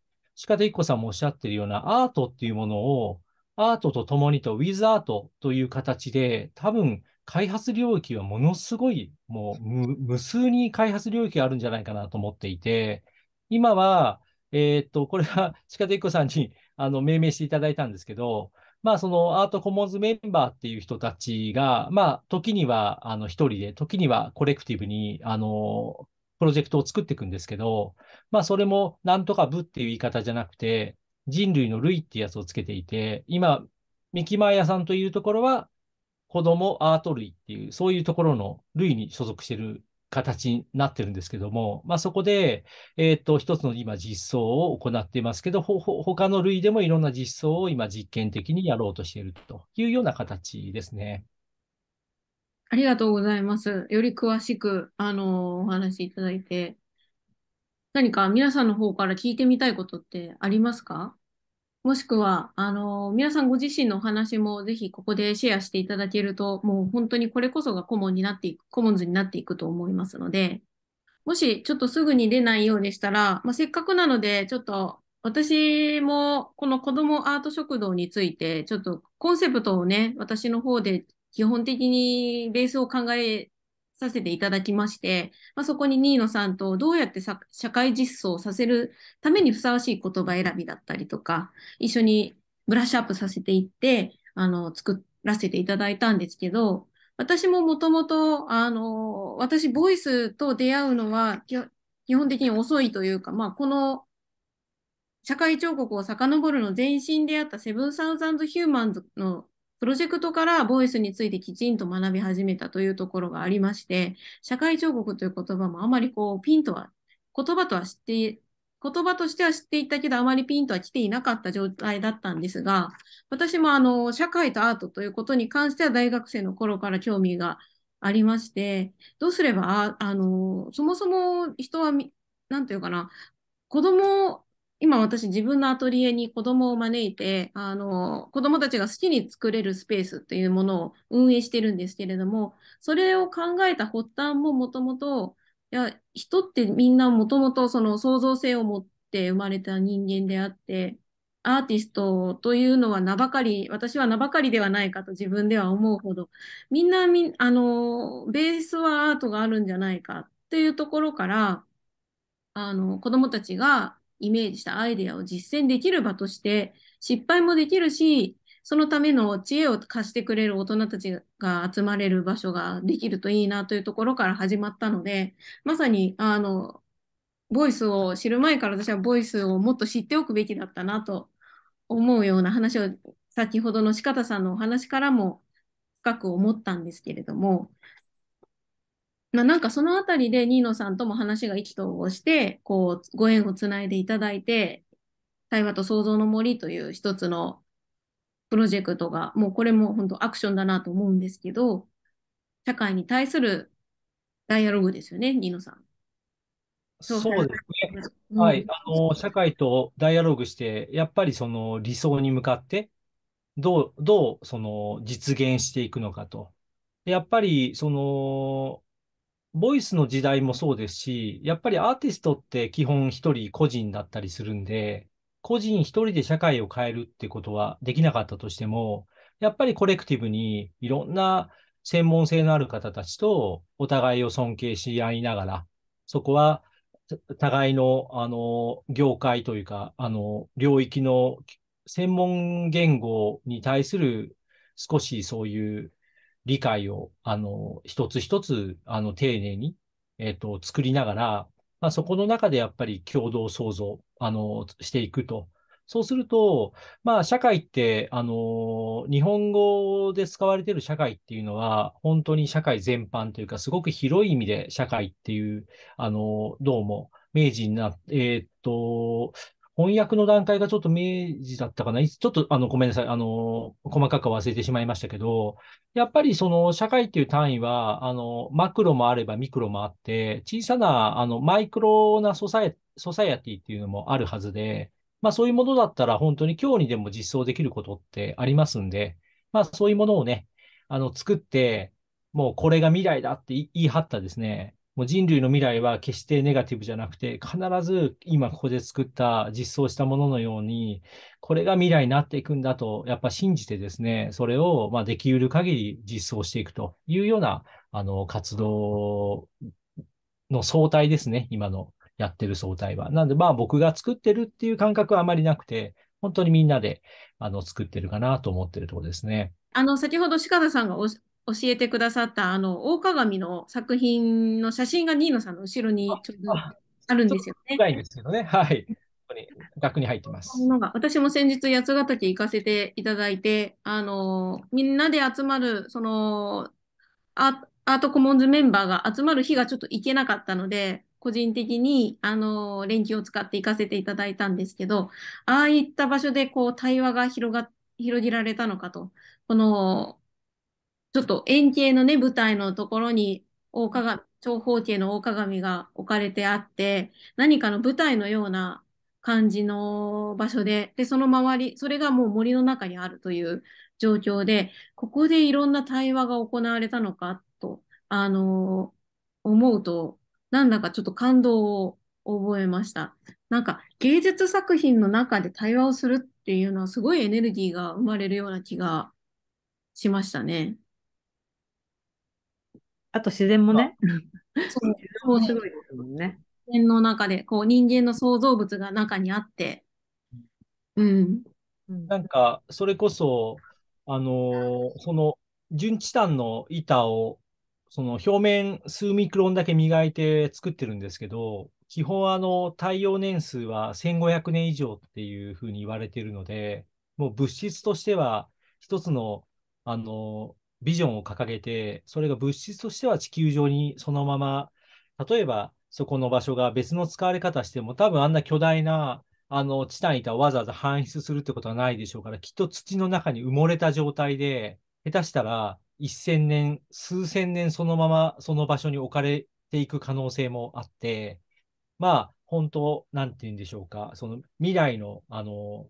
鹿手彦さんもおっしゃってるようなアートっていうものを、アートと共にと、ウィズアートという形で、多分開発領域はものすごい、もう無数に開発領域があるんじゃないかなと思っていて、今は、えー、っと、これは鹿手彦さんにあの命名していただいたんですけど、まあ、そのアートコモンズメンバーっていう人たちが、まあ、時にはあの一人で、時にはコレクティブにあのプロジェクトを作っていくんですけど、まあ、それもなんとか部っていう言い方じゃなくて、人類の類っていうやつをつけていて、今、三木マーヤさんというところは、子供アート類っていう、そういうところの類に所属してる形になってるんですけども、まあ、そこで、えっ、ー、と、一つの今実装を行っていますけど、ほ、ほ、他の類でもいろんな実装を今実験的にやろうとしているというような形ですね。ありがとうございます。より詳しく、あの、お話しいただいて。何か皆さんの方から聞いてみたいことってありますかもしくは、あの、皆さんご自身のお話もぜひここでシェアしていただけると、もう本当にこれこそがコモンになっていく、コモンズになっていくと思いますので、もしちょっとすぐに出ないようでしたら、まあ、せっかくなので、ちょっと私もこの子どもアート食堂について、ちょっとコンセプトをね、私の方で基本的にベースを考えさせていただきまして、まあ、そこに新野さんとどうやって社会実装させるためにふさわしい言葉選びだったりとか、一緒にブラッシュアップさせていって、あの、作らせていただいたんですけど、私ももともと、あの、私、ボイスと出会うのは、基本的に遅いというか、まあ、この社会彫刻を遡るの前身であったセブンサウザンズ・ヒューマンズのプロジェクトからボイスについてきちんと学び始めたというところがありまして、社会彫刻という言葉もあまりこうピンとは、言葉とは知って、言葉としては知っていたけど、あまりピンとは来ていなかった状態だったんですが、私もあの、社会とアートということに関しては大学生の頃から興味がありまして、どうすれば、あの、そもそも人は、なんていうかな、子供今私自分のアトリエに子供を招いて、あの、子供たちが好きに作れるスペースというものを運営してるんですけれども、それを考えた発端ももともと、いや、人ってみんなもともとその創造性を持って生まれた人間であって、アーティストというのは名ばかり、私は名ばかりではないかと自分では思うほど、みんなみ、あの、ベースはアートがあるんじゃないかっていうところから、あの、子供たちが、イメージしたアイデアを実践できる場として失敗もできるしそのための知恵を貸してくれる大人たちが集まれる場所ができるといいなというところから始まったのでまさにあのボイスを知る前から私はボイスをもっと知っておくべきだったなと思うような話を先ほどの四方さんのお話からも深く思ったんですけれどもまあ、なんかそのあたりでニーノさんとも話が意気投合して、こう、ご縁をつないでいただいて、対話と創造の森という一つのプロジェクトが、もうこれも本当アクションだなと思うんですけど、社会に対するダイアログですよね、ニーノさん。そうですね。うん、はい。あの、社会とダイアログして、やっぱりその理想に向かって、どう、どうその実現していくのかと。やっぱりそのボイスの時代もそうですし、やっぱりアーティストって基本一人個人だったりするんで、個人一人で社会を変えるってことはできなかったとしても、やっぱりコレクティブにいろんな専門性のある方たちとお互いを尊敬し合いながら、そこは互いの、あの、業界というか、あの、領域の専門言語に対する少しそういう理解を、あの、一つ一つ、あの、丁寧に、えっ、ー、と、作りながら、まあ、そこの中でやっぱり共同創造、あの、していくと。そうすると、まあ、社会って、あの、日本語で使われている社会っていうのは、本当に社会全般というか、すごく広い意味で社会っていう、あの、どうも、明治になって、えー、っと、翻訳の段階がちょっと明治だったかな、ちょっとあのごめんなさい、あの細かく忘れてしまいましたけど、やっぱりその社会っていう単位はあのマクロもあればミクロもあって、小さなあのマイクロなソサエソサアティっていうのもあるはずで、まあ、そういうものだったら本当に今日にでも実装できることってありますんで、まあ、そういうものをね、あの作って、もうこれが未来だって言い張ったですね、もう人類の未来は決してネガティブじゃなくて、必ず今ここで作った実装したもののように、これが未来になっていくんだと、やっぱ信じてですね、それをまできうる限り実装していくというようなあの活動の総体ですね、今のやってる総体は。なんで、まあ僕が作ってるっていう感覚はあまりなくて、本当にみんなであの作ってるかなと思ってるところですね。あの先ほど鹿田さんがお教えてくださったあの大鏡の作品の写真がニーノさんの後ろにちょっとあるんですよね。ないんですけどね。はい。額に入ってます。私も先日八ヶ岳行かせていただいて、あのみんなで集まるそのアートコモンズメンバーが集まる日がちょっと行けなかったので、個人的にあの連休を使って行かせていただいたんですけど、ああいった場所でこう対話が広が広げられたのかと、このちょっと円形のね、舞台のところに大鏡、長方形の大鏡が置かれてあって、何かの舞台のような感じの場所で、で、その周り、それがもう森の中にあるという状況で、ここでいろんな対話が行われたのかと、あのー、思うと、なんだかちょっと感動を覚えました。なんか芸術作品の中で対話をするっていうのはすごいエネルギーが生まれるような気がしましたね。あと自然もね。そう、ね、もすごいですもんね。自然の中で、こう人間の創造物が中にあって、うん。なんか、それこそ、あのー、その、純チタンの板を、その表面数ミクロンだけ磨いて作ってるんですけど、基本あの、耐用年数は1500年以上っていうふうに言われてるので、もう物質としては、一つの、あの、ビジョンを掲げて、それが物質としては地球上にそのまま、例えばそこの場所が別の使われ方しても、多分あんな巨大なあのチタン板をわざわざ搬出するってことはないでしょうから、きっと土の中に埋もれた状態で、下手したら1000年、数千年そのままその場所に置かれていく可能性もあって、まあ、本当、なんて言うんでしょうか、その未来の、あの、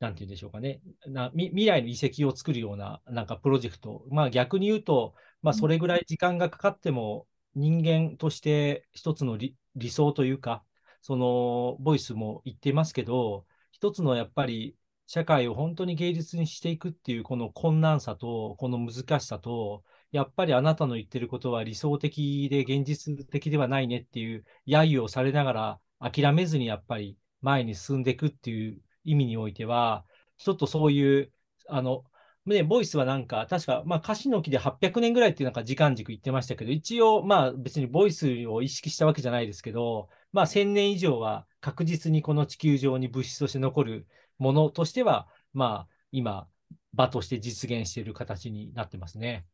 なんていうんでしょうかね、な未来の遺跡を作るようななんかプロジェクト、まあ、逆に言うと、まあ、それぐらい時間がかかっても、人間として一つの理想というか、そのボイスも言っていますけど、一つのやっぱり社会を本当に芸術にしていくっていうこの困難さと、この難しさと、やっぱりあなたの言ってることは理想的で現実的ではないねっていう揶揄をされながら諦めずにやっぱり前に進んでいくっていう意味においては、ちょっとそういう、あの、ね、ボイスはなんか、確か、まあ、樫の木で800年ぐらいっていうなんか時間軸言ってましたけど、一応、まあ、別にボイスを意識したわけじゃないですけど、まあ、1000年以上は確実にこの地球上に物質として残るものとしては、まあ、今、場として実現している形になってますね。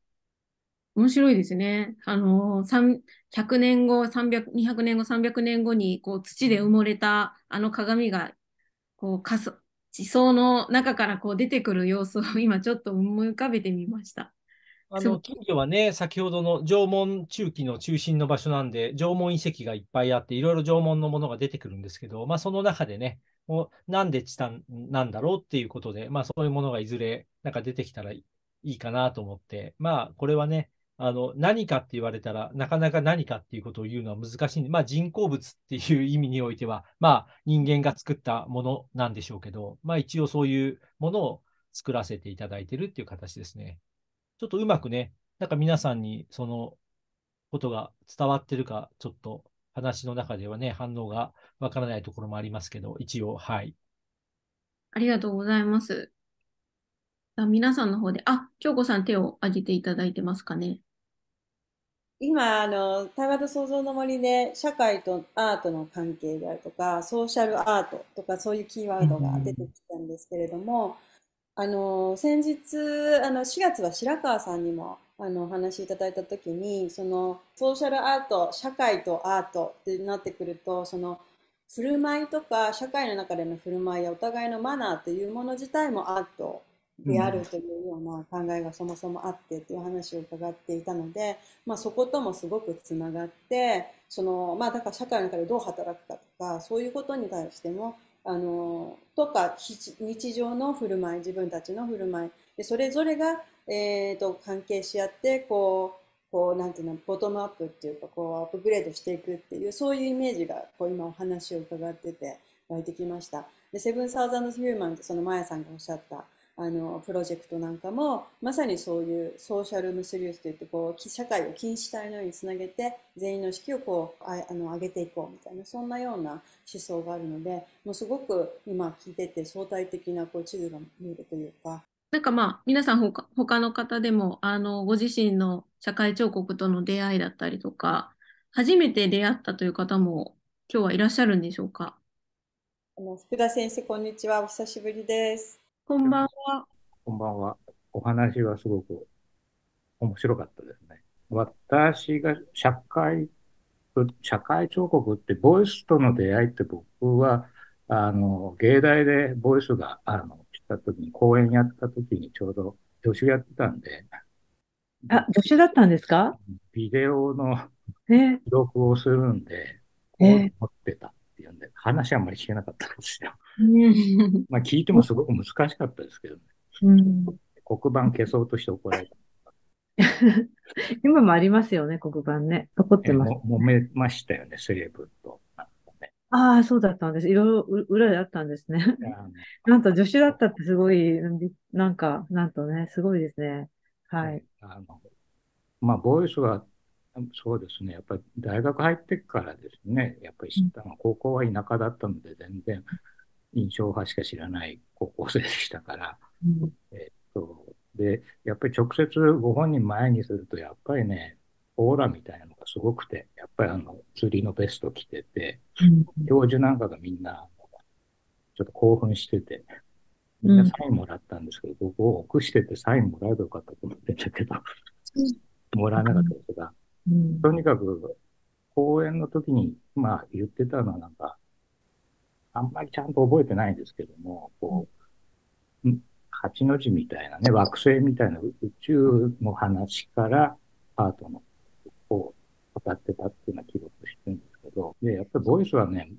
面白いですね。あのー、100年後、300、200年後、300年後にこう土で埋もれたあの鏡がこうかそ地層の中からこう出てくる様子を今ちょっと思い浮かべてみました。あの金魚はね、先ほどの縄文中期の中心の場所なんで、縄文遺跡がいっぱいあって、いろいろ縄文のものが出てくるんですけど、まあ、その中でね、もうなんでチタンなんだろうっていうことで、まあ、そういうものがいずれなんか出てきたらいいかなと思って、まあ、これはね、あの何かって言われたら、なかなか何かっていうことを言うのは難しいんで、まあ、人工物っていう意味においては、まあ、人間が作ったものなんでしょうけど、まあ、一応そういうものを作らせていただいてるっていう形ですね。ちょっとうまくね、なんか皆さんにそのことが伝わってるか、ちょっと話の中ではね、反応がわからないところもありますけど、一応、はい。ありがとうございます。皆さんの方で、あ、京子さん手を挙げていただいてますかね。今あの対話と創造の森で社会とアートの関係であるとかソーシャルアートとかそういうキーワードが出てきたんですけれども、あの先日あの4月は白川さんにもあのお話しいただいた時にそのソーシャルアート社会とアートってなってくるとその振る舞いとか社会の中での振る舞いやお互いのマナーというもの自体もアートであるというような考えがそもそもあってっていう話を伺っていたので、まあ、そこともすごくつながってその、まあ、だから社会の中でどう働くかとかそういうことに対してもあのとか日常の振る舞い自分たちの振る舞いでそれぞれが、えーと、関係し合ってこうこうなんていうのボトムアップっていうかこうアップグレードしていくっていうそういうイメージがこう今お話を伺ってて湧いてきました。でセブンサウザンドヒューマンってそのマヤさんがおっしゃったあのプロジェクトなんかもまさにそういうソーシャルムスリウスといってこう社会を禁止体のようにつなげて全員の士気をこうああの上げていこうみたいなそんなような思想があるのでもうすごく今聞いてて相対的なこう地図が見えるというか。なんかまあ皆さんほか他の方でもあのご自身の社会彫刻との出会いだったりとか初めて出会ったという方も今日はいらっしゃるんでしょうかあの福田先生こんにちはお久しぶりですこんばんは。こんばんは。お話はすごく面白かったですね。私が社会、社会彫刻って、ボイスとの出会いって僕は、あの、芸大でボイスが、あの、来た時に、講演やった時にちょうど助手やってたんで。あ、助手だったんですかビデオの記録をするんで、えー、持ってた。で、話あんまり聞けなかったんですよ。まあ聞いてもすごく難しかったですけどね。うん、黒板消そうとして怒られた。今もありますよね、黒板ね。残ってます。揉めましたよね、セレブと。ああ、そうだったんです。いろいろ裏であったんですね。なんと助手だったってすごい、なんか、なんとね、すごいですね。はい。あのまあ、ボイスはそうですね、やっぱり大学入ってからですね、やっぱり知ったのは、高校は田舎だったので、全然印象派しか知らない高校生でしたから、うん、えっと、で、やっぱり直接ご本人前にすると、やっぱりね、オーラみたいなのがすごくて、やっぱりあの、釣りのベスト着てて、うん、教授なんかがみんな、ちょっと興奮してて、みんなサインもらったんですけど、僕を臆しててサインもらえばよかったと思ってんだけど、もらわなかったですが、うん、とにかく、講演の時に、まあ言ってたのはなんか、あんまりちゃんと覚えてないんですけども、こう、八の字みたいなね、惑星みたいな宇宙の話から、パートの、を語ってたっていうのは記録してるんですけど、で、やっぱりボイスはね、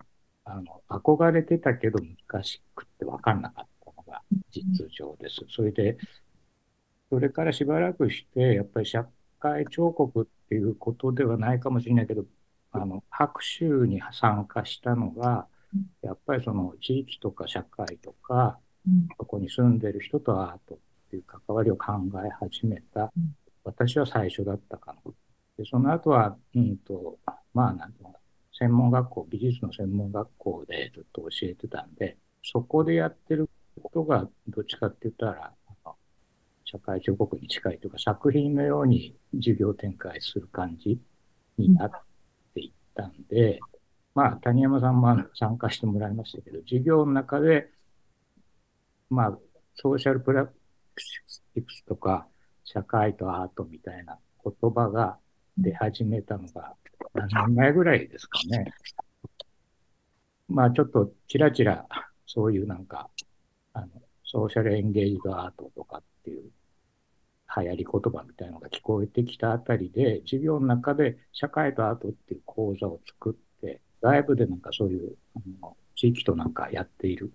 あの、憧れてたけど難しくってわかんなかったのが実情です。それで、それからしばらくして、やっぱり会彫刻っていうことではないかもしれないけど、あの、白州に参加したのが、やっぱりその地域とか社会とか、そこに住んでる人とアートっていう関わりを考え始めた、私は最初だったかな。で、その後は、うんと、まあ、なんていうの専門学校、美術の専門学校でずっと教えてたんで、そこでやってることが、どっちかって言ったら、社会彫刻に近いというか、作品のように授業展開する感じになっていったんで、まあ、谷山さんも参加してもらいましたけど、授業の中で、まあ、ソーシャルプラクティクスとか、社会とアートみたいな言葉が出始めたのが何年前ぐらいですかね。まあちょっとちらちらそういうなんか、あの、ソーシャルエンゲージドアートとかっていう流行り言葉みたいなのが聞こえてきたあたりで、授業の中で社会とアートっていう講座を作って、外部でなんかそういう、あの、地域となんかやっている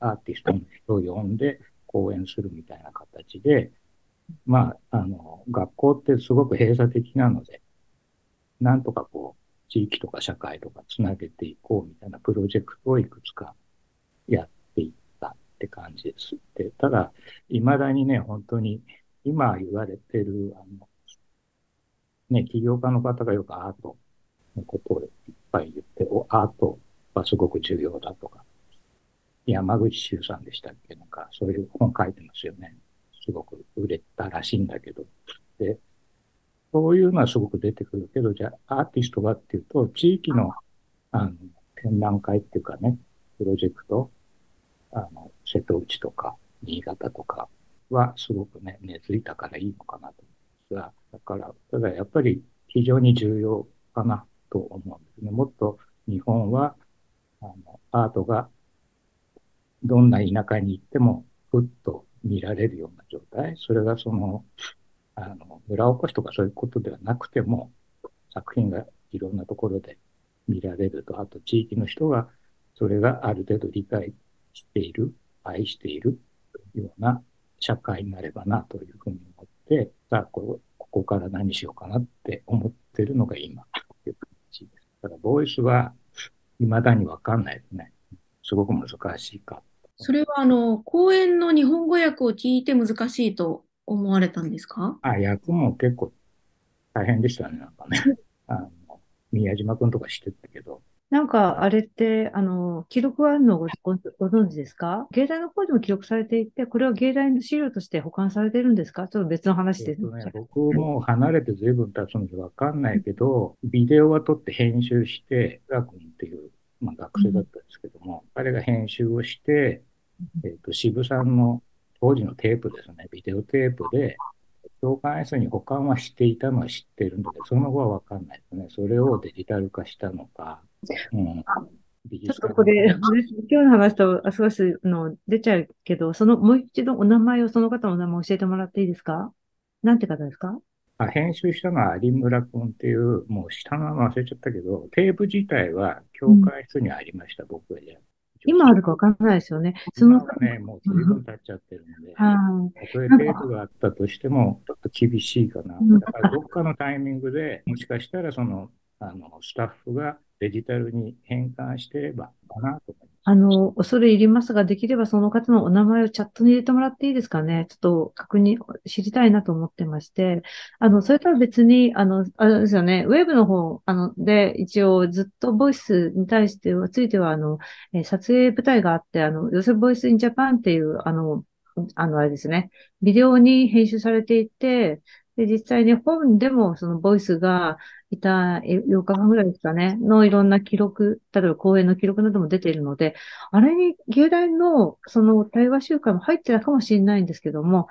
アーティストの人を呼んで講演するみたいな形で、まあ、あの、学校ってすごく閉鎖的なので、なんとかこう、地域とか社会とかつなげていこうみたいなプロジェクトをいくつかやっていったって感じです。で、ただ、未だにね、本当に今言われてる、あの、ね、起業家の方がよくアートのことをいっぱい言って、おアートはすごく重要だとか、山口周さんでしたっけなんか、そういう本書いてますよね。すごく売れたらしいんだけど。で、そういうのはすごく出てくるけど、じゃあアーティストはっていうと、地域のあの展覧会っていうかね、プロジェクト、あの、瀬戸内とか、新潟とか、はすごくね、根付いたからいいのかなと思いますが、だから、ただやっぱり非常に重要かなと思うんですね。もっと日本は、あの、アートがどんな田舎に行っても、ふっと見られるような状態。それがその、あの、村おこしとかそういうことではなくても、作品がいろんなところで見られると、あと地域の人がそれがある程度理解している、愛しているというような社会になればなというふうに思って、さあこ、ここから何しようかなって思ってるのが今という感じです。だから、ボイスは未だにわかんないですね。すごく難しいか。それは、あの、講演の日本語訳を聞いて難しいと思われたんですかあ、訳も結構大変でしたね、なんかね。あの、宮島君とかしてたけど、なんか、あれって、あの、記録があるのをご存知ですか芸大の方でも記録されていて、これは芸大の資料として保管されてるんですかちょっと別の話です。えっとね、僕も離れて随分経つんでわかんないけど、ビデオは撮って編集して、学君っていう、まあ、学生だったんですけども、うん、彼が編集をして、えっ、と、渋さんの当時のテープですね、ビデオテープで、教科書に保管はしていたのは知ってるので、その後はわかんないですね。それをデジタル化したのか。うん、ちょっとこれ、今日の話と少しの出ちゃうけど、そのもう一度お名前を、その方のお名前を教えてもらっていいですかなんて方ですかあ編集したのは有村君っていう、もう下の名前忘れちゃったけど、テープ自体は教会室にありました、うん、僕はじゃあ。今あるかわかんないですよね。そのね、もう随分経っちゃってるので、たと、えデートがあったとしても、ちょっと厳しいかな。だからどっかのタイミングで、もしかしたらその、あの、スタッフがデジタルに変換してればかなと思いあの、恐れ入りますが、できればその方のお名前をチャットに入れてもらっていいですかね。ちょっと確認、知りたいなと思ってまして。あの、それとは別に、あの、あれですよね、ウェブの方、あの、で、一応ずっとボイスに対しては、ついては、あの、え撮影舞台があって、あの、ヨセボイスインジャパンっていう、あの、あの、あれですね、ビデオに編集されていて、で、実際に本でもそのボイスが、いた8日間ぐらいですかね、のいろんな記録、例えば講演の記録なども出ているので、あれに芸大のその対話集会も入ってたかもしれないんですけども、と、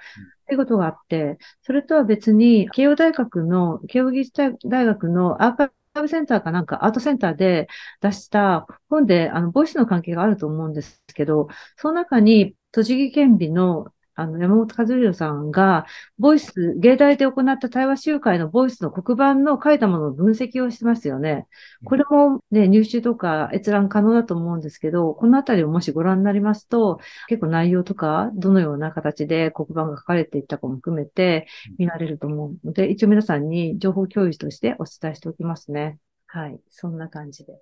うん、いうことがあって、それとは別に、慶応大学の、慶応技術大学のアーカイブーブセンターかなんかアートセンターで出した本で、あの、ボイスの関係があると思うんですけど、その中に栃木県美のあの、山本和弘さんが、ボイス、芸大で行った対話集会のボイスの黒板の書いたものの分析をしてますよね。これもね、入手とか閲覧可能だと思うんですけど、このあたりをもしご覧になりますと、結構内容とか、どのような形で黒板が書かれていったかも含めて見られると思うので、一応皆さんに情報共有としてお伝えしておきますね。はい、そんな感じで。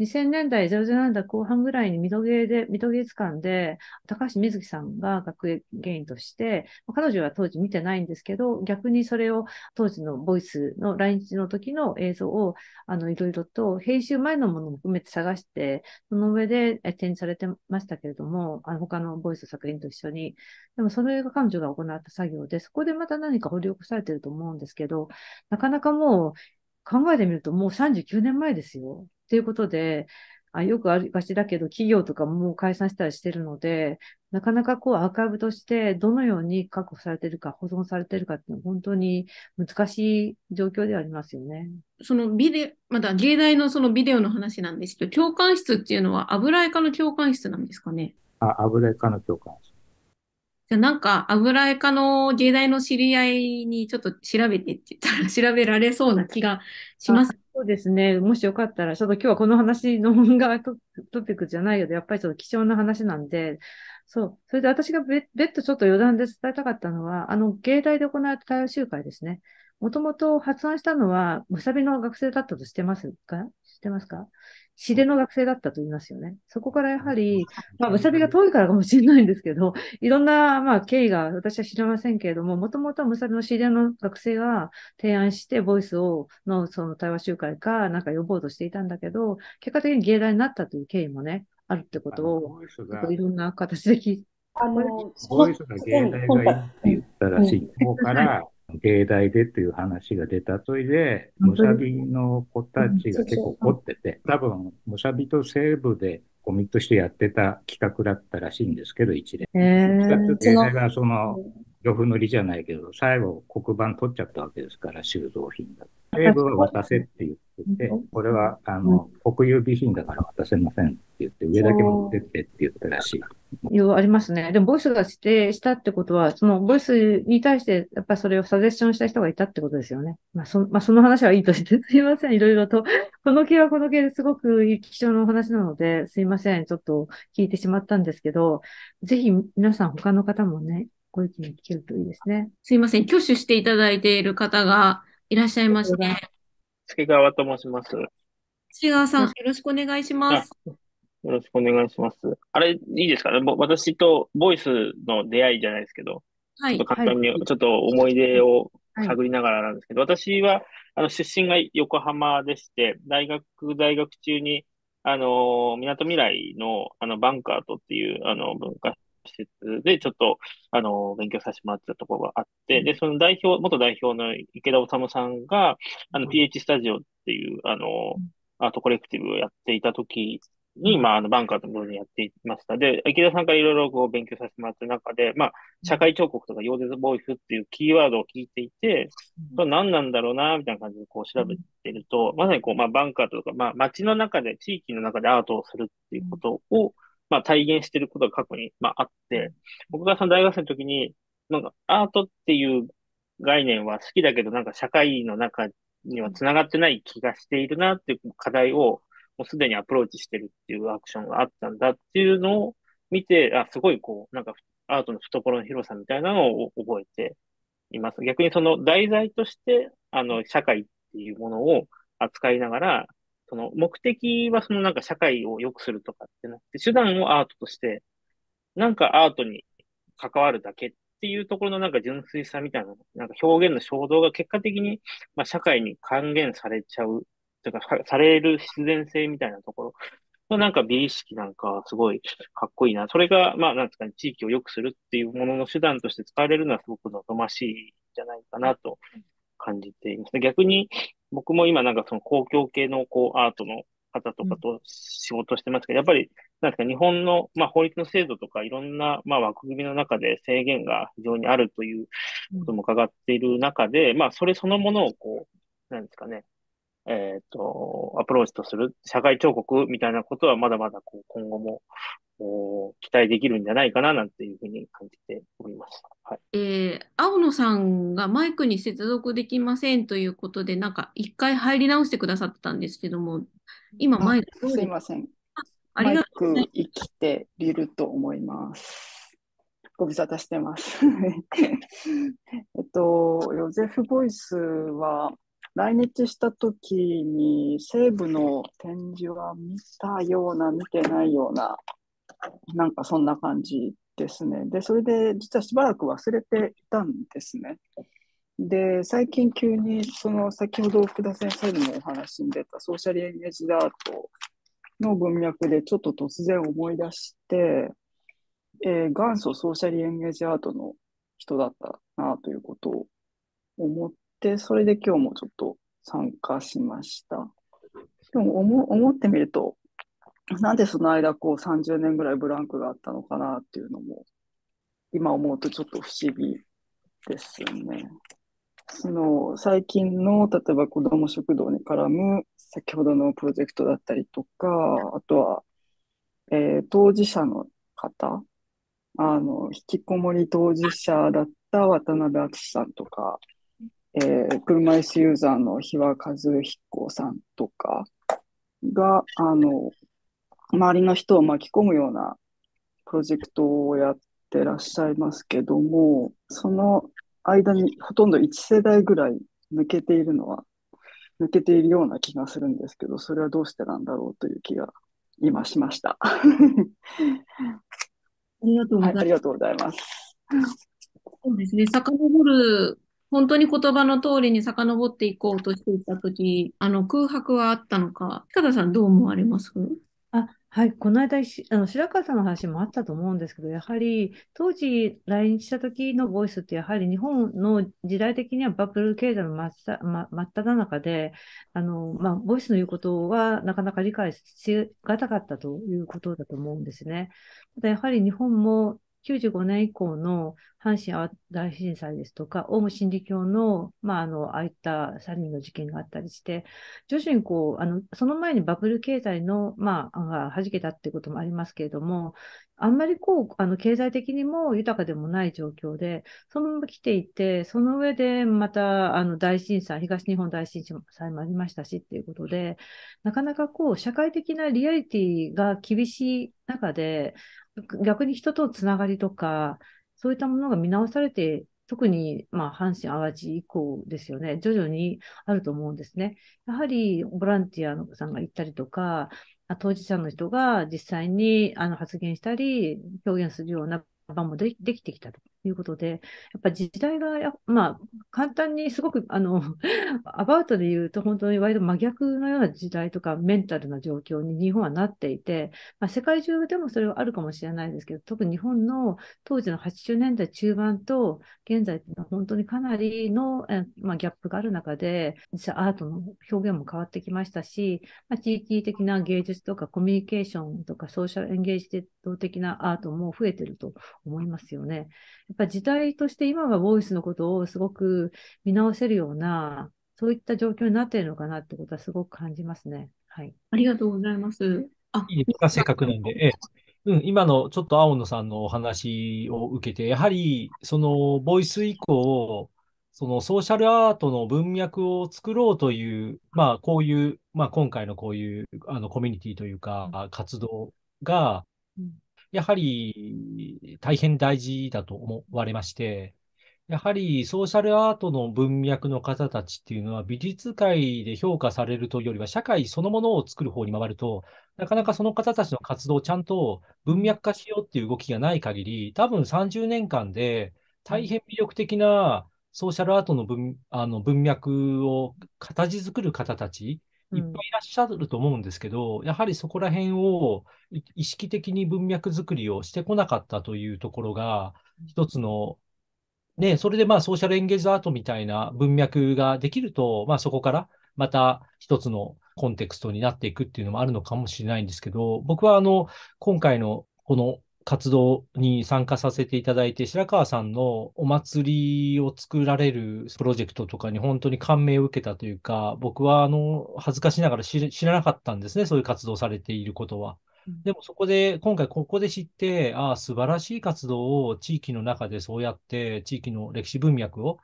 2000年代0 0年代後半ぐらいにドゲーで、ドゲー術館で、高橋ずきさんが学芸員として、彼女は当時見てないんですけど、逆にそれを当時のボイスの来日の時の映像を、あの、いろいろと編集前のものも含めて探して、その上で展示されてましたけれども、あの他のボイス作品と一緒に。でもそれが彼女が行った作業で、そこでまた何か掘り起こされてると思うんですけど、なかなかもう考えてみるともう39年前ですよ。ということで、あよくありがちだけど、企業とかも解散したりしてるので、なかなかこうアーカイブとしてどのように確保されてるか、保存されてるかっていうのは本当に難しい状況ではありますよね。そのビデまだ芸大のそのビデオの話なんですけど、教官室っていうのは油絵科の教官室なんですかねあ油絵科の教官室。じゃなんか油絵科の芸大の知り合いにちょっと調べてって言ったら 調べられそうな気がします。そうですね。もしよかったら、ちょっと今日はこの話の本がトピックじゃないけど、やっぱりちょっと貴重な話なんで、そう。それで私が別途ちょっと余談で伝えたかったのは、あの、芸大で行われた対応集会ですね。もともと発案したのは、むさびの学生だったとしてますか知ってますか市での学生だったと言いますよね。そこからやはり、まあ、むさびが遠いからかもしれないんですけど、いろんな、まあ、経緯が私は知りませんけれども、もともとむさびの知り合いの学生が提案して、ボイスを、の、その対話集会か、なんか呼ぼうとしていたんだけど、結果的に芸大になったという経緯もね、あるってことを、いろんな形で聞いて、あの、ボイスが芸大がいいって言ったら、から、芸大でっていう話が出た。といで、ムサビの子たちが結構凝ってて、多分、ムサビと西部でコミットしてやってた企画だったらしいんですけど、一連。えー、2つ芸大がその呂布塗りじゃないけど、最後黒板取っちゃったわけですから、収蔵品だ。英語は渡せって言ってて、これは、あの、国有備品だから渡せませんって言って、上だけ持ってってって言ったらしい。よありますね。でも、ボイスが指定したってことは、そのボイスに対して、やっぱりそれをサジェッションした人がいたってことですよね。まあ、そ,、まあ、その話はいいとして、すいません、いろいろと。この系はこの系ですごく貴重なお話なので、すいません、ちょっと聞いてしまったんですけど、ぜひ皆さん他の方もね、ご意見聞けるといいですね。すいません。挙手していただいている方がいらっしゃいまして。月川と申します。月川さん、よろしくお願いします。よろしくお願いします。あれ、いいですかね私とボイスの出会いじゃないですけど、はい、ちょっと簡単に、はい、ちょっと思い出を探りながらなんですけど、はい、私はあの出身が横浜でして、大学大学中に、あの、みなとみらいの、あの、バンカートっていう、あの、文化施設でちょっと、あの、勉強させてもらってたところがあって、で、その代表、元代表の池田治さんが、あの、PH スタジオっていう、あの、アートコレクティブをやっていた時に、まあ、あの、バンカーとものにやっていました。で、池田さんからいろいろこう勉強させてもらった中で、まあ、社会彫刻とか、ヨーデズボイスっていうキーワードを聞いていて、そ何なんだろうな、みたいな感じでこう調べてると、まさにこう、まあ、バンカーとか、まあ、街の中で、地域の中でアートをするっていうことを、まあ、体現してることが過去に、まあ、あって、僕がその大学生の時に、なんか、アートっていう概念は好きだけど、なんか社会の中には繋がってない気がしているなっていう課題を、もうすでにアプローチしてるっていうアクションがあったんだっていうのを見て、あ、すごいこう、なんかアートの懐の広さみたいなのを覚えています。逆にその題材として、あの、社会っていうものを扱いながら、その目的はそのなんか社会を良くするとかってなって、手段をアートとして、なんかアートに関わるだけっていうところのなんか純粋さみたいな、なんか表現の衝動が結果的に、まあ、社会に還元されちゃう、とか、される必然性みたいなところのなんか美意識なんかすごいかっこいいな。それが、まあなんですかね、地域を良くするっていうものの手段として使われるのはすごく望ましいんじゃないかなと感じています。逆に、僕も今なんかその公共系のこうアートの方とかと仕事してますけど、やっぱり、なんですか、日本の、まあ、法律の制度とか、いろんな、まあ、枠組みの中で制限が非常にあるということも伺っている中で、まあ、それそのものを、こう、なんですかね、えっ、ー、と、アプローチとする社会彫刻みたいなことはまだまだこう今後もお期待できるんじゃないかななんていうふうに感じております。はい、えー、青野さんがマイクに接続できませんということで、なんか一回入り直してくださったんですけども、今マイク。すいません。ありがとうマイク生きていると思います。ご無沙汰してます。えっと、ヨゼフ・ボイスは、来日した時に西部の展示は見たような、見てないような、なんかそんな感じですね。で、それで実はしばらく忘れていたんですね。で、最近急に、その先ほど福田先生のお話に出たソーシャルエンゲージアートの文脈でちょっと突然思い出して、えー、元祖ソーシャルエンゲージアートの人だったなということを思っ、それで今日もちょっと参加しました。でも思思ってみると、なんでその間こう30年ぐらいブランクがあったのかなっていうのも、今思うとちょっと不思議ですね。その最近の例えば子ども食堂に絡む先ほどのプロジェクトだったりとか、あとは、えー、当事者の方、あの、引きこもり当事者だった渡辺淳さんとか、えー、車椅子ユーザーの日和和彦さんとかが、あの、周りの人を巻き込むようなプロジェクトをやってらっしゃいますけども、その間にほとんど1世代ぐらい抜けているのは、抜けているような気がするんですけど、それはどうしてなんだろうという気が今しました。ありがとうございます。はい、ありがとうございます。そうですね、遡る本当に言葉の通りに遡っていこうとしていた時あの空白はあったのか近田さんどう思われますあはい、この間あの、白川さんの話もあったと思うんですけど、やはり当時来日した時のボイスって、やはり日本の時代的にはバブル経済の真っ,、ま、真っ只中で、あのまあ、ボイスの言うことはなかなか理解しがたかったということだと思うんですね。ただやはり日本も95年以降の阪神・淡大震災ですとか、オウム真理教の、まあ、あの、ああいった3人の事件があったりして、徐々にこう、あの、その前にバブル経済の、まあ、弾けたっていうこともありますけれども、あんまりこう、あの、経済的にも豊かでもない状況で、そのまま来ていて、その上でまた、あの、大震災、東日本大震災もありましたしっていうことで、なかなかこう、社会的なリアリティが厳しい中で、逆に人とのつながりとか、そういったものが見直されて、特に、まあ、阪神・淡路以降ですよね、徐々にあると思うんですね。やはりボランティアのさんが行ったりとか、当事者の人が実際にあの発言したり、表現するような場もできてきたと。いうことで、やっぱ時代がまあ、簡単にすごく、あの、アバウトで言うと、本当に割と真逆のような時代とか、メンタルな状況に日本はなっていて、まあ、世界中でもそれはあるかもしれないですけど、特に日本の当時の80年代中盤と、現在いうのは本当にかなりの、まあ、ギャップがある中で、実際アートの表現も変わってきましたし、まあ、地域的な芸術とかコミュニケーションとかソーシャルエンゲージ動的なアートも増えてると思いますよね。やっぱ時代として今はボイスのことをすごく見直せるような、そういった状況になっているのかなってことはすごく感じますね。はい。ありがとうございます。あ、いいですか、せっかくなんで。ええうん、今のちょっと青野さんのお話を受けて、やはりそのボイス以降、そのソーシャルアートの文脈を作ろうという、まあ、こういう、まあ、今回のこういうあのコミュニティというか、活動が、やはり大変大事だと思われまして、やはりソーシャルアートの文脈の方たちっていうのは美術界で評価されるというよりは社会そのものを作る方に回ると、なかなかその方たちの活動をちゃんと文脈化しようっていう動きがない限り、多分30年間で大変魅力的なソーシャルアートの文あの文脈を形作る方たちいっぱいいらっしゃると思うんですけど、やはりそこら辺を意識的に文脈作りをしてこなかったというところが、一つの、ね、それでまあソーシャルエンゲージアートみたいな文脈ができると、まあそこからまた一つのコンテクストになっていくっていうのもあるのかもしれないんですけど、僕はあの、今回のこの活動に参加させていただいて、白川さんのお祭りを作られるプロジェクトとかに本当に感銘を受けたというか、僕はあの恥ずかしながら知らなかったんですね、そういう活動されていることは。でもそこで、今回ここで知って、ああ、素晴らしい活動を地域の中でそうやって、地域の歴史文脈を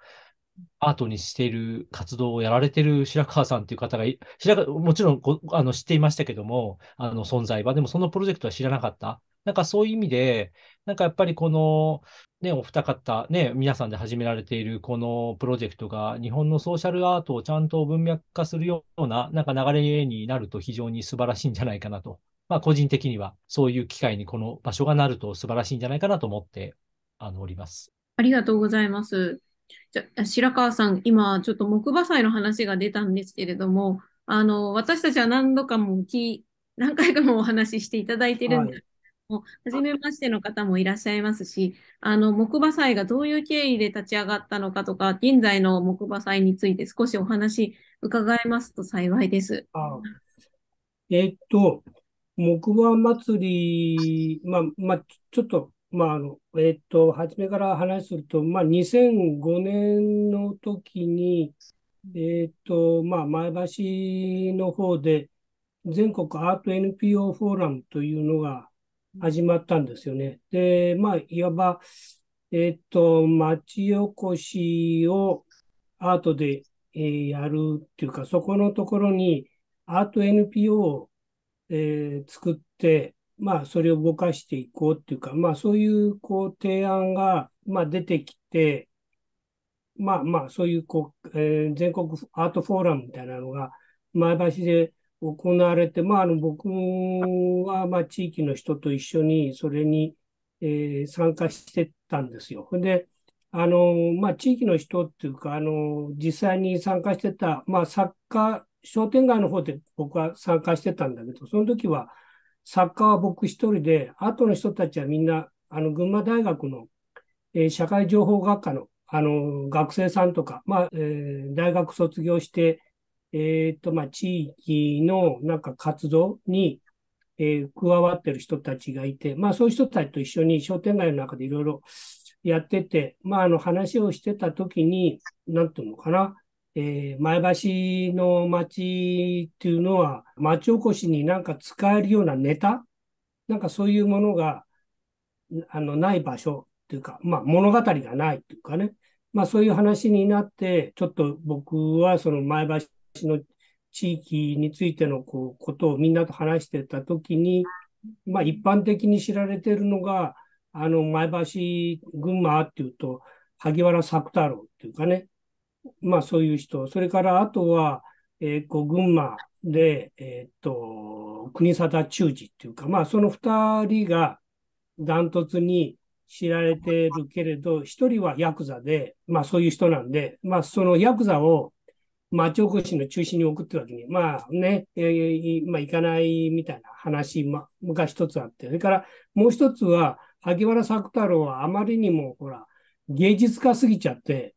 アートにしている活動をやられている白川さんという方が白川、もちろんあの知っていましたけども、あの存在は、でもそのプロジェクトは知らなかった。なんかそういう意味で、なんかやっぱりこの、ね、お二方、ね、皆さんで始められているこのプロジェクトが、日本のソーシャルアートをちゃんと文脈化するような、なんか流れになると非常に素晴らしいんじゃないかなと。まあ、個人的には、そういう機会にこの場所がなると素晴らしいんじゃないかなと思ってあのおります。ありがとうございます。じゃ白川さん、今、ちょっと木馬祭の話が出たんですけれども、あの私たちは何度かも何回かもお話ししていただいてるんですもう初めましての方もいらっしゃいますし、あの木馬祭がどういう経緯で立ち上がったのかとか、現在の木馬祭について少しお話伺えますと幸いです。あえー、っと、木馬祭り、まあ、まあ、ちょっと、まあ、あの、えー、っと、初めから話すると、まあ、2005年の時に、えー、っと、まあ、前橋の方で、全国アート NPO フォーラムというのが始まったんですよね。で、まあ、いわば、えっ、ー、と、町おこしをアートで、えー、やるっていうか、そこのところにアート NPO を、えー、作って、まあ、それを動かしていこうっていうか、まあ、そういう、こう、提案が、まあ、出てきて、まあまあ、そういう、こう、えー、全国アートフォーラムみたいなのが、前橋で行われて、まあ、あの僕はまあ地域の人と一緒にそれに、えー、参加してたんですよ。であのまあ、地域の人っていうかあの実際に参加してた、まあ、作家商店街の方で僕は参加してたんだけどその時は作家は僕一人で後の人たちはみんなあの群馬大学の、えー、社会情報学科のあの学生さんとか、まあえー、大学卒業してえっ、ー、と、まあ、地域のなんか活動に、えー、加わってる人たちがいて、まあ、そういう人たちと一緒に商店街の中でいろいろやってて、まあ、あの話をしてた時に、なんていうのかな、えー、前橋の町っていうのは、町おこしになんか使えるようなネタ、なんかそういうものが、あの、ない場所っていうか、まあ、物語がないっていうかね、まあ、そういう話になって、ちょっと僕はその前橋の地域についてのこうことをみんなと話してた時に、まあ、一般的に知られてるのがあの前橋群馬っていうと萩原作太郎っていうかねまあそういう人それからあとは、えー、こう群馬で、えー、っと国定忠治っていうかまあその2人がダントツに知られてるけれど、一人はヤクザで、まあそういう人なんで、まあそのヤクザを町おこしの中心に置くってわけに、まあね、えー、まあ、いかないみたいな話ま、が一つあって、それからもう一つは、萩原作太郎はあまりにも、ほら、芸術家すぎちゃって、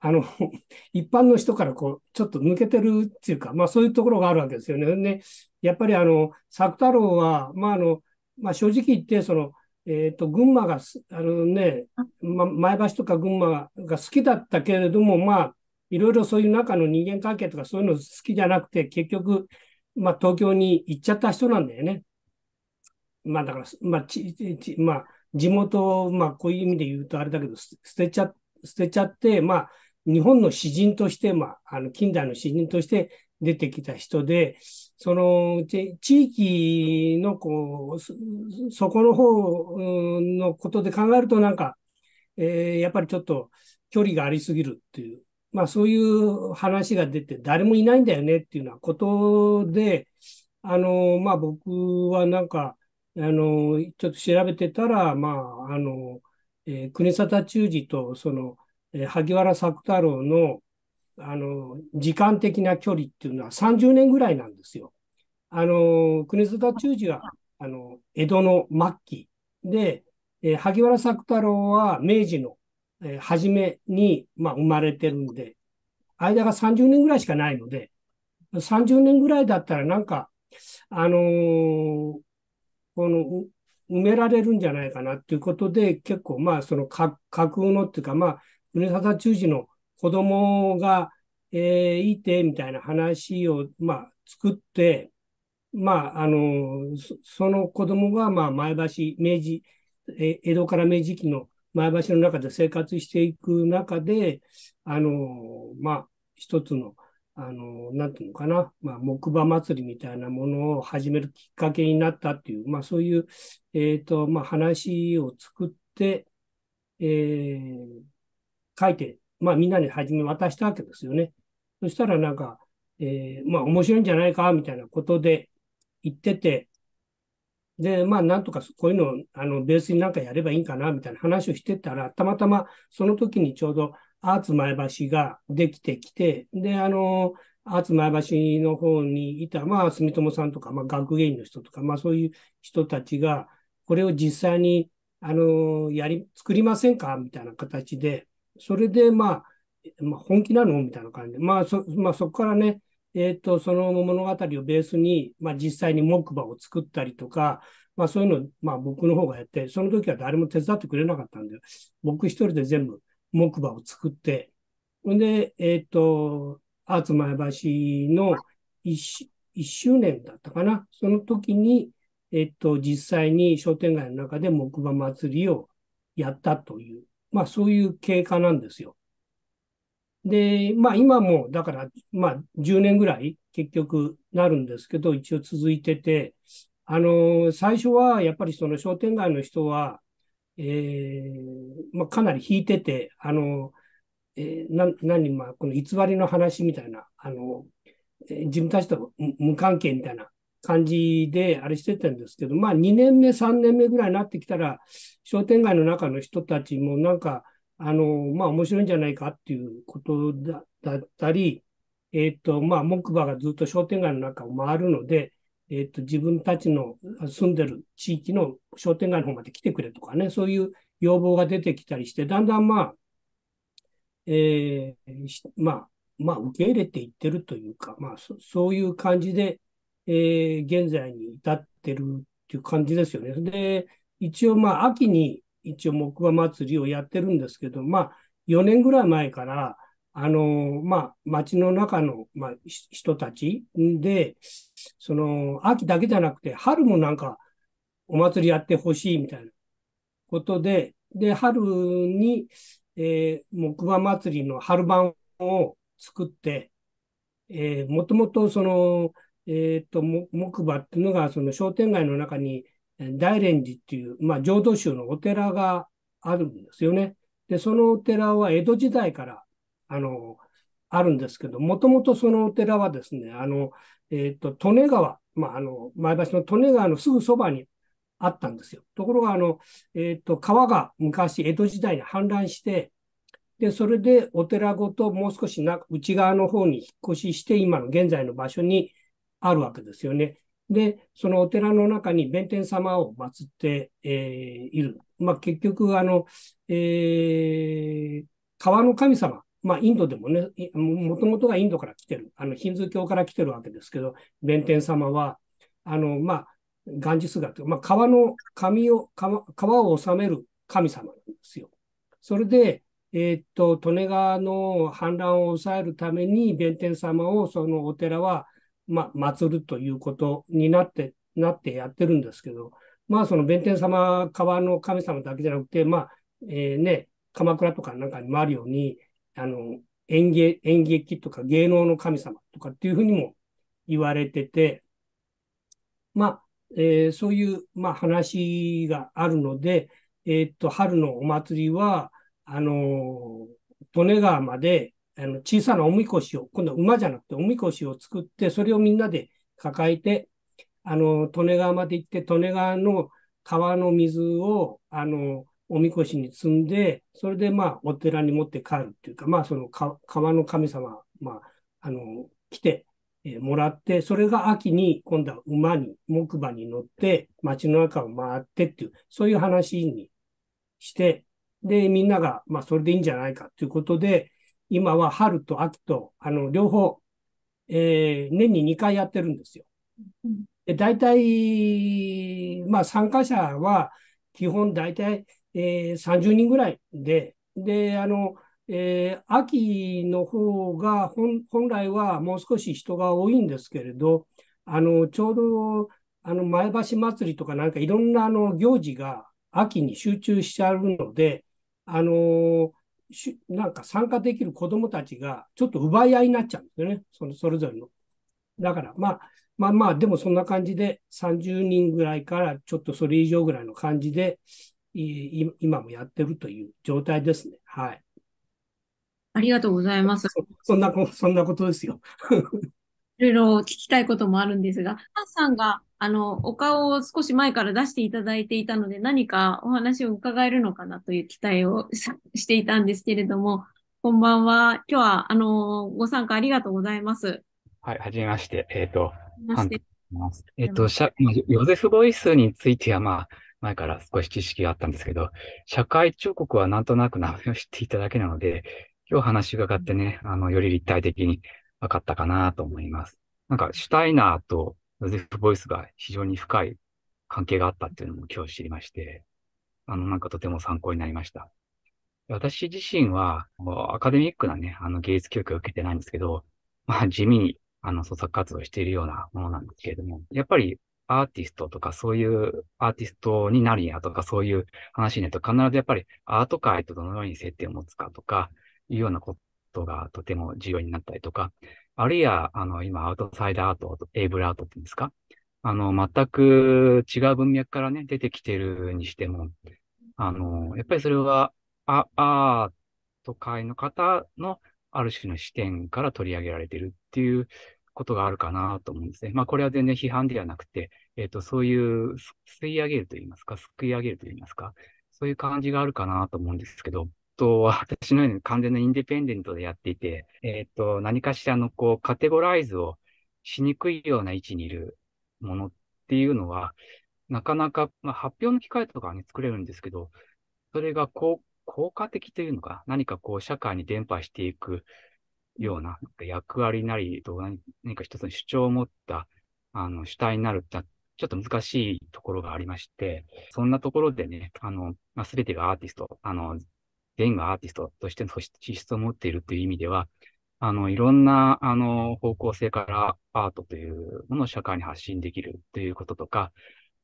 あの、一般の人からこう、ちょっと抜けてるっていうか、まあそういうところがあるわけですよね。ねやっぱりあの、作太郎は、まああの、まあ正直言って、その、えっ、ー、と、群馬が、あのね、ま、前橋とか群馬が好きだったけれども、まあ、いろいろそういう中の人間関係とかそういうの好きじゃなくて、結局、まあ、東京に行っちゃった人なんだよね。まあ、だから、まあちち、まあ、地元を、まあ、こういう意味で言うとあれだけど、捨てちゃ、捨てちゃって、まあ、日本の詩人として、まあ、あの、近代の詩人として出てきた人で、その、地域の、こう、そこの方のことで考えると、なんか、えー、やっぱりちょっと距離がありすぎるっていうまあそういう話が出て、誰もいないんだよねっていうようなことで、あの、まあ僕はなんか、あの、ちょっと調べてたら、まあ、あの、えー、国定忠治とその、えー、萩原作太郎の、あの、時間的な距離っていうのは30年ぐらいなんですよ。あの、国定忠治は、あの、江戸の末期で、えー、萩原作太郎は明治のえー、初めに、まあ、生まれてるんで、間が30年ぐらいしかないので、30年ぐらいだったらなんか、あのー、この、埋められるんじゃないかなっていうことで、結構まあ、その架空のっていうか、まあ、国定中士の子供が、えー、いて、みたいな話を、まあ、作って、まあ、あのその子供が、まあ、前橋、明治、え江戸から明治期の前橋の中で生活していく中で、あの、まあ、一つの、あの、なんていうのかな、まあ、木馬祭りみたいなものを始めるきっかけになったっていう、まあ、そういう、えっ、ー、と、まあ、話を作って、えー、書いて、まあ、みんなに初め渡したわけですよね。そしたらなんか、えー、まあ、面白いんじゃないか、みたいなことで言ってて、で、まあ、なんとかこういうのをあのベースになんかやればいいんかなみたいな話をしてたら、たまたまその時にちょうどアーツ前橋ができてきて、で、あの、アーツ前橋の方にいた、まあ、住友さんとか、まあ、学芸員の人とか、まあ、そういう人たちが、これを実際に、あの、やり、作りませんかみたいな形で、それで、まあ、まあ、本気なのみたいな感じで、まあそ、まあ、そこからね、えっ、ー、と、その物語をベースに、まあ、実際に木馬を作ったりとか、まあ、そういうのを、まあ、僕の方がやって、その時は誰も手伝ってくれなかったんで、僕一人で全部木馬を作って、ほんで、えっ、ー、と、アーツ前橋の 1, 周年だったかな。その時に、えっ、ー、と、実際に商店街の中で木馬祭りをやったという、まあ、そういう経過なんですよ。で、まあ今も、だから、まあ10年ぐらい結局なるんですけど、一応続いてて、あの、最初はやっぱりその商店街の人は、えー、まあかなり引いてて、あの、えー、な何、まあこの偽りの話みたいな、あの、えー、自分たちと無関係みたいな感じであれしてたんですけど、まあ2年目、3年目ぐらいになってきたら、商店街の中の人たちもなんか、あの、まあ面白いんじゃないかっていうことだだったり、えっ、ー、と、まあ木馬がずっと商店街の中を回るので、えっ、ー、と、自分たちの住んでる地域の商店街の方まで来てくれとかね、そういう要望が出てきたりして、だんだんまあ、えー、まあ、まあ、受け入れていってるというか、まあ、そういう感じで、えー、現在に至ってるっていう感じですよね。で、一応、まあ、秋に、一応木馬祭りをやってるんですけど、まあ、4年ぐらい前から、あの、まあ、町の中の、まあ、人たちで、その、秋だけじゃなくて、春もなんか、お祭りやってほしいみたいなことで、で、春に、えー、木馬祭りの春版を作って、えー、もともとその、えっ、ー、と、木馬っていうのが、その商店街の中に、大連寺っていう、まあ、浄土宗のお寺があるんですよね。で、そのお寺は江戸時代から、あの、あるんですけど、もともとそのお寺はですね、あの、えっ、ー、と、利根川、まあ、あの、前橋の利根川のすぐそばにあったんですよ。ところが、あの、えっ、ー、と、川が昔、江戸時代に氾濫して、で、それでお寺ごともう少しな内側の方に引っ越しして、今の現在の場所にあるわけですよね。で、そのお寺の中に弁天様を祀って、えー、いる。まあ、結局、あの、えー、川の神様。まあ、インドでもね、もともとがインドから来てる、あの、ヒンズー教から来てるわけですけど、弁天様は、あの、まあ、ガンジス川という、まあ、川の神を川、川を治める神様なんですよ。それで、えー、っと、利根川の氾濫を抑えるために、弁天様を、そのお寺は、まあ、祀るということになって、なってやってるんですけど、まあ、その弁天様、川の神様だけじゃなくて、まあ、えー、ね、鎌倉とかなんかにもあるように、あの、演芸、演劇とか芸能の神様とかっていうふうにも言われてて、まあ、えー、そういう、まあ、話があるので、えー、っと、春のお祭りは、あの利根川まで、あの小さなおみこしを、今度は馬じゃなくておみこしを作って、それをみんなで抱えて、あの、利根川まで行って、利根川の川の水を、あの、おみこしに積んで、それでまあ、お寺に持って帰るっていうか、まあ、その川の神様、まあ、あの、来て、えもらって、それが秋に今度は馬に、木馬に乗って、街の中を回ってっていう、そういう話にして、で、みんなが、まあ、それでいいんじゃないかということで、今は春と秋と、あの、両方、えー、年に2回やってるんですよ。で、大体、まあ、参加者は、基本大体、えー、30人ぐらいで、で、あの、えー、秋の方が本来はもう少し人が多いんですけれど、あのちょうどあの前橋祭りとかなんかいろんなあの行事が秋に集中しちゃうので、あのしなんか参加できる子どもたちがちょっと奪い合いになっちゃうんですよね、そのそれぞれの。だから、まあ、まあまあ、でもそんな感じで、30人ぐらいからちょっとそれ以上ぐらいの感じで、今もやってるという状態ですね。はい。ありがとうございます。そんなそんなことですよ。いろいろ聞きたいこともあるんですが、ハンさんが、あの、お顔を少し前から出していただいていたので、何かお話を伺えるのかなという期待をしていたんですけれども、こんばんは。今日は、あの、ご参加ありがとうございます。はい、はじめまして。えっ、ー、と、ましてえっ、ー、と、しゃ、ヨゼフ・ボイスについては、まあ、前から少し知識があったんですけど、社会彫刻はなんとなく名前を知っていただけなので、今日話伺ってね、あの、より立体的に分かったかなと思います。なんか、シュタイナーとロゼフ・ボイスが非常に深い関係があったっていうのも今日知りまして、あの、なんかとても参考になりました。私自身は、アカデミックなね、あの芸術教育を受けてないんですけど、まあ地味に、あの、創作活動しているようなものなんですけれども、やっぱりアーティストとかそういうアーティストになるやとかそういう話になると必ずやっぱりアート界とどのように接点を持つかとかいうようなこがとても重要になったりとか、あるいは、あの、今、アウトサイダーアート、エイブルアートって言うんですかあの、全く違う文脈からね、出てきてるにしても、あの、やっぱりそれは、あ、アート界の方のある種の視点から取り上げられてるっていうことがあるかなと思うんですね。まあ、これは全然批判ではなくて、えっ、ー、と、そういう、吸い上げると言いますか、すくい上げると言いますか、そういう感じがあるかなと思うんですけど、と、私のように完全なインディペンデントでやっていて、えっ、ー、と、何かしらのこう、カテゴライズをしにくいような位置にいるものっていうのは、なかなか、まあ、発表の機会とかはね、作れるんですけど、それがこう、効果的というのか、何かこう、社会に伝播していくような役割なりと何、何か一つの主張を持った、あの、主体になるってちょっと難しいところがありまして、そんなところでね、あの、まあ、すべてがアーティスト、あの、全員がアーティストとしての資質を持っているという意味では、あの、いろんな、あの、方向性からアートというものを社会に発信できるということとか、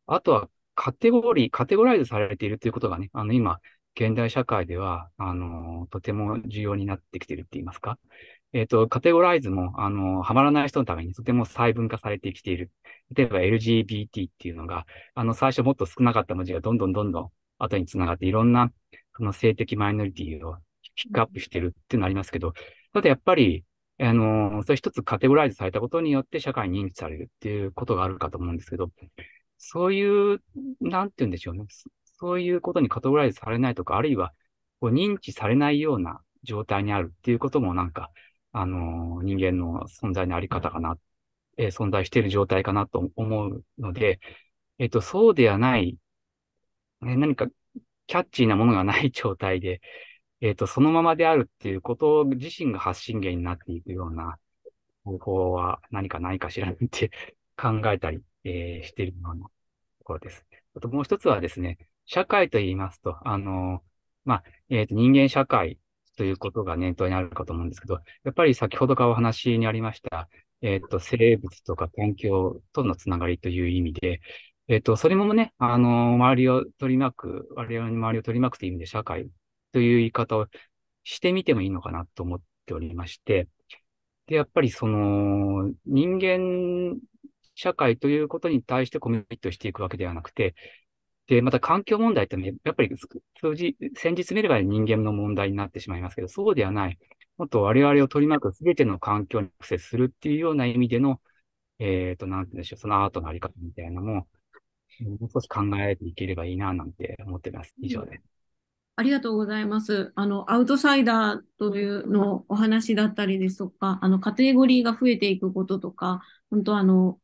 あとはカテゴリー、カテゴライズされているということがね、あの、今、現代社会では、あの、とても重要になってきてるって言いますか。えっ、ー、と、カテゴライズも、あの、はまらない人のためにとても細分化されてきている。例えば LGBT っていうのが、あの、最初もっと少なかった文字がどんどんどんどん後につながって、いろんなその性的マイノリティをピックアップしてるっていうのありますけど、ただやっぱり、あの、それ一つカテゴライズされたことによって社会に認知されるっていうことがあるかと思うんですけど、そういう、なんて言うんでしょうね。そういうことにカテゴライズされないとか、あるいはこう認知されないような状態にあるっていうこともなんか、あの、人間の存在のあり方かな、えー、存在している状態かなと思うので、えっ、ー、と、そうではない、ね、何かキャッチーなものがない状態で、えっ、ー、と、そのままであるっていうこと自身が発信源になっていくような方法は何かないかしらって 考えたり、えー、しているようなところです。あともう一つはですね、社会と言いますと、あのまあ、えっ、ー、と、人間社会ということが念頭にあるかと思うんですけど、やっぱり先ほどからお話にありました、えっ、ー、と、生物とか環境とのつながりという意味で、えっと、それもね、あの、周りを取り巻く、我々の周りを取り巻くという意味で社会という言い方をしてみてもいいのかなと思っておりまして、で、やっぱりその、人間社会ということに対してコミットしていくわけではなくて、で、また環境問題ってね、やっぱり数字、先日見れば人間の問題になってしまいますけど、そうではない。もっと我々を取り巻く全ての環境にアクセスするっていうような意味での、えっ、ー、と、なんて言うんでしょう、そのアートのあり方みたいなのも、もう少し考えていければいいな、なんて思ってます。以上です。ありがとうございます。あの、アウトサイダーというのお話だったりですとか、あの、カテゴリーが増えていくこととか、本当あの、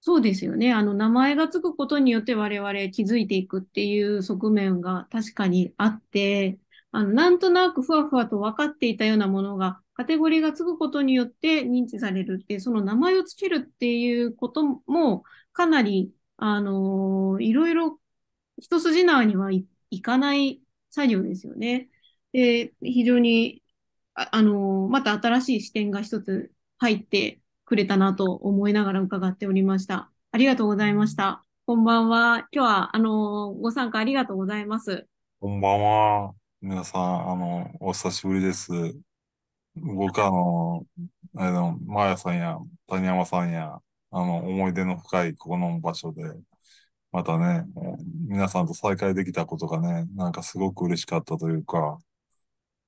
そうですよね。あの、名前がつくことによって我々気づいていくっていう側面が確かにあって、あの、なんとなくふわふわと分かっていたようなものが、カテゴリーがつくことによって認知されるってその名前をつけるっていうことも、かなりあの、いろいろ一筋縄にはい、いかない作業ですよね。で、非常に、あ、あの、また新しい視点が一つ入ってくれたなと思いながら伺っておりました。ありがとうございました。こんばんは。今日は、あの、ご参加ありがとうございます。こんばんは。皆さん、あの、お久しぶりです。僕は、あの、あの、まやさんや、谷山さんや、あの、思い出の深いこの場所で、またね、皆さんと再会できたことがね、なんかすごく嬉しかったというか、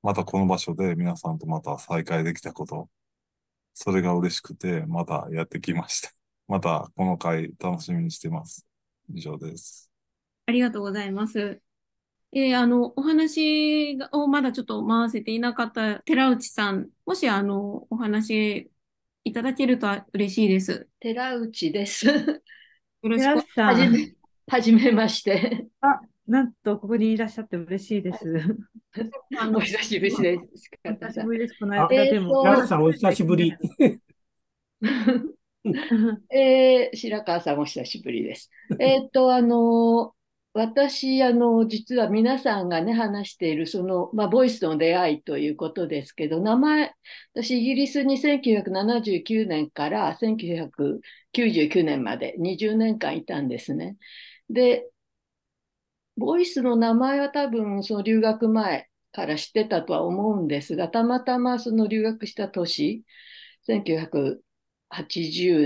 またこの場所で皆さんとまた再会できたこと、それが嬉しくて、またやってきました。またこの回楽しみにしてます。以上です。ありがとうございます。えー、あの、お話をまだちょっと回せていなかった寺内さん、もしあの、お話いただけると嬉しいです。寺内です。よろしくさん。はじめまして。あ、なんとここにいらっしゃって嬉しいです。お久しぶりです。久しぶりです。この間でも。寺内さん、お久しぶり。えー、白川さん、お久しぶりです。えっと、あの私、あの、実は皆さんがね、話している、その、まあ、ボイスの出会いということですけど、名前、私、イギリスに1979年から1999年まで20年間いたんですね。で、ボイスの名前は多分、その留学前から知ってたとは思うんですが、たまたまその留学した年、1980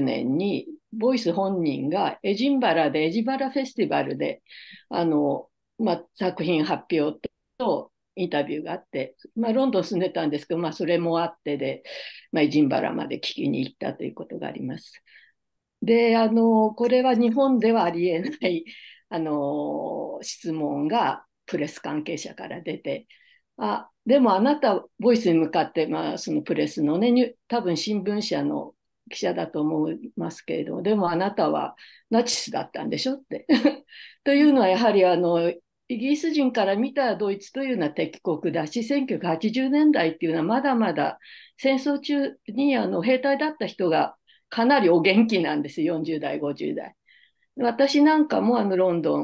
年にボイス本人がエジンバラで、エジバラフェスティバルで、あの、まあ、作品発表とインタビューがあって、まあ、ロンドン住んでたんですけど、まあ、それもあってで、まあ、エジンバラまで聞きに行ったということがあります。で、あの、これは日本ではありえない、あの、質問がプレス関係者から出て、あ、でもあなた、ボイスに向かって、まあ、そのプレスのね、多分新聞社の記者だと思いますけれども、でもあなたはナチスだったんでしょって。というのはやはりあのイギリス人から見たドイツというのは敵国だし、1980年代っていうのはまだまだ戦争中にあの兵隊だった人がかなりお元気なんです、40代、50代。私なんかもあのロンド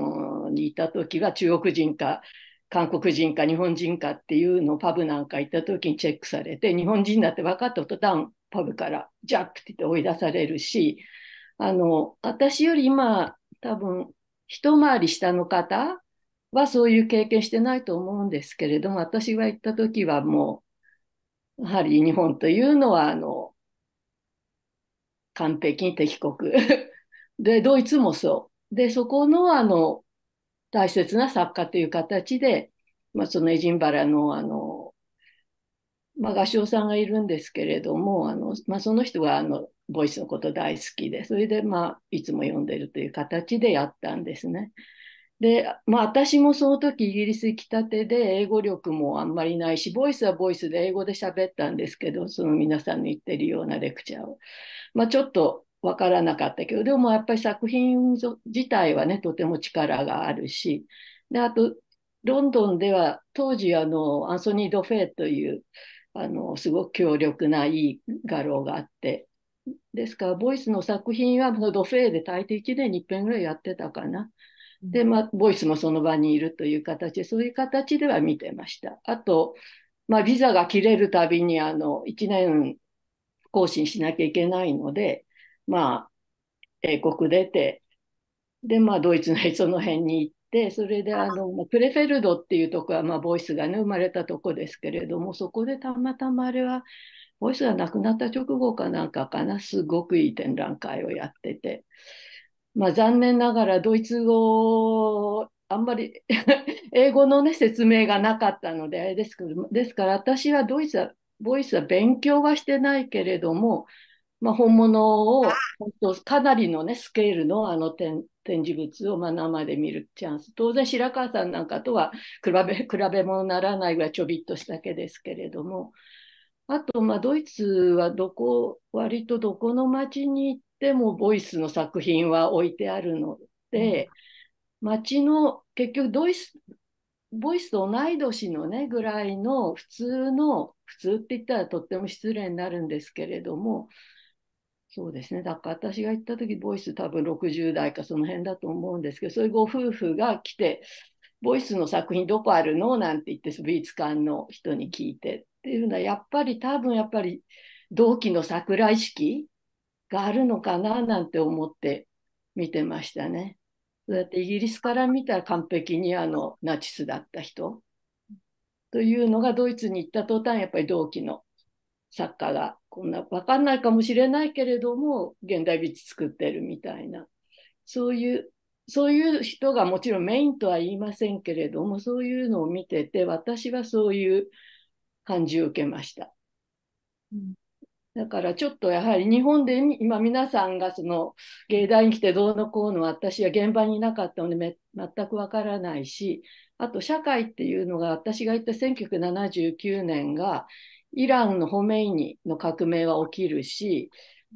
ンにいた時は中国人か韓国人か日本人かっていうのをパブなんか行った時にチェックされて、日本人だって分かった途端、パブからジャックって言って追い出されるし、あの、私より今、多分、一回り下の方はそういう経験してないと思うんですけれども、私が行った時はもう、やはり日本というのは、あの、完璧に敵国。で、ドイツもそう。で、そこの、あの、大切な作家という形で、まあ、そのエジンバラの、あの、まあ、合唱さんがいるんですけれどもあの、まあ、その人があのボイスのこと大好きでそれで、まあ、いつも読んでるという形でやったんですね。で、まあ、私もその時イギリス行きたてで英語力もあんまりないしボイスはボイスで英語で喋ったんですけどその皆さんの言ってるようなレクチャーを、まあ、ちょっと分からなかったけどでもやっぱり作品自体はねとても力があるしであとロンドンでは当時あのアンソニー・ドフェイというあのすごく強力ないい画廊があってですからボイスの作品はドフェーで大抵1年に1遍ぐらいやってたかな。で、まあ、ボイスもその場にいるという形で、そういう形では見てました。あと、まあ、ビザが切れるたびに、あの、1年更新しなきゃいけないので、まあ、英国出て、で、まあ、ドイツのその辺に行ってそれであのプレフェルドっていうとこは、まあ、ボイスがね生まれたとこですけれどもそこでたまたまあれはボイスがなくなった直後かなんかかなすごくいい展覧会をやってて、まあ、残念ながらドイツ語あんまり 英語の、ね、説明がなかったのであれですけどですから私はドイツはボイスは勉強はしてないけれどもまあ、本物をかなりの、ね、スケールのあの展示物を生で見るチャンス当然白川さんなんかとは比べ比べもならないぐらいちょびっとしただけですけれどもあと、まあ、ドイツはどこ割とどこの町に行ってもボイスの作品は置いてあるので、うん、町の結局ドイツボイスと同い年のねぐらいの普通の普通って言ったらとっても失礼になるんですけれどもそうですね。だから私が行った時、ボイス多分60代かその辺だと思うんですけど、そういうご夫婦が来て、ボイスの作品どこあるのなんて言って、美術館の人に聞いてっていうのは、やっぱり多分やっぱり同期の桜意式があるのかななんて思って見てましたね。そうやってイギリスから見たら完璧にあのナチスだった人というのがドイツに行った途端やっぱり同期の作家がこんな分かんないかもしれないけれども現代美術作ってるみたいなそういうそういう人がもちろんメインとは言いませんけれどもそういうのを見てて私はそういう感じを受けました。うんだからちょっとやはり日本で今皆さんがその芸大に来てどうのこうの私は現場にいなかったので全くわからないしあと社会っていうのが私が行った1979年がイランのホメイニの革命は起きるし、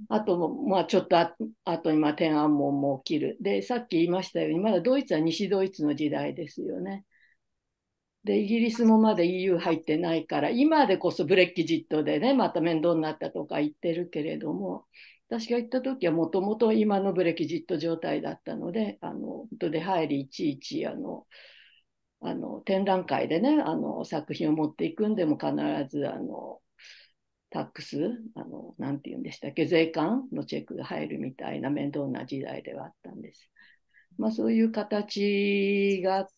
あと、まあ、ちょっとあとに、まあ、天安門も起きる。で、さっき言いましたように、まだドイツは西ドイツの時代ですよね。で、イギリスもまだ EU 入ってないから、今でこそブレッキジットでね、また面倒になったとか言ってるけれども、私が行った時はもともと今のブレキジット状態だったので、あの、本当で入りいちいち、あの、あの展覧会でねあの作品を持っていくんでも必ずあのタックスあのなんて言うんでしたっけ税関のチェックが入るみたいな面倒な時代ではあったんです。まあ、そういう形が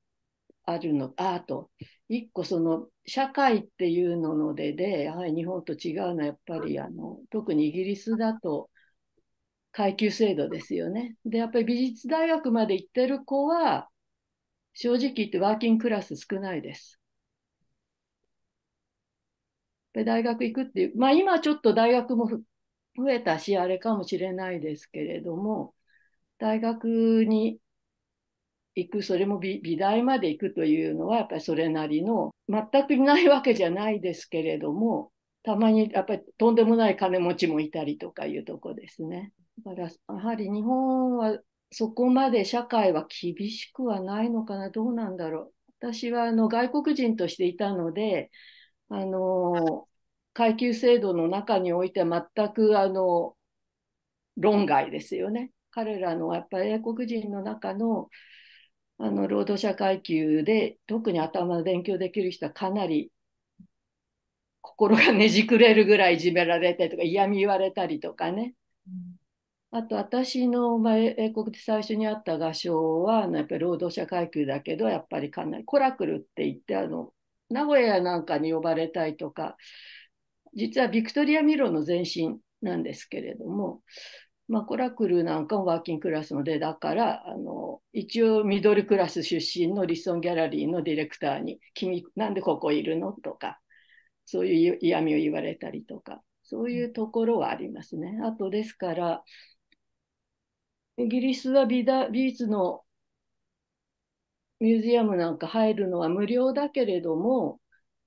あるのあと一個その社会っていうのででやはり日本と違うのはやっぱりあの特にイギリスだと階級制度ですよね。でやっぱり美術大学まで行ってる子は正直言ってワーキングクラス少ないです。で大学行くっていう、まあ今ちょっと大学も増えたし、あれかもしれないですけれども、大学に行く、それも美美大まで行くというのは、やっぱりそれなりの、全くいないわけじゃないですけれども、たまにやっぱりとんでもない金持ちもいたりとかいうとこですね。だから、やはり日本はそこまで社会は厳しくはないのかな、どうなんだろう。私はあの外国人としていたので、あの階級制度の中において全くあの論外ですよね。彼らのやっぱり英国人の中のあの労働者階級で特に頭の勉強できる人はかなり心がねじくれるぐらいいじめられてとか嫌み言われたりとかねあと私の、英国で最初にあった画商はあのやっぱり労働者階級だけどやっぱりかなりコラクルって言ってあの名古屋なんかに呼ばれたいとか実はビクトリア・ミロの前身なんですけれども、まあ、コラクルなんかもワーキングクラスの出だからあの一応ミドルクラス出身のリソンギャラリーのディレクターに「君なんでここいるの?」とかそういう嫌味を言われたりとかそういうところはありますね。あとですからイギリスは美だ美術のミュージアムなんか入るのは無料だけれども、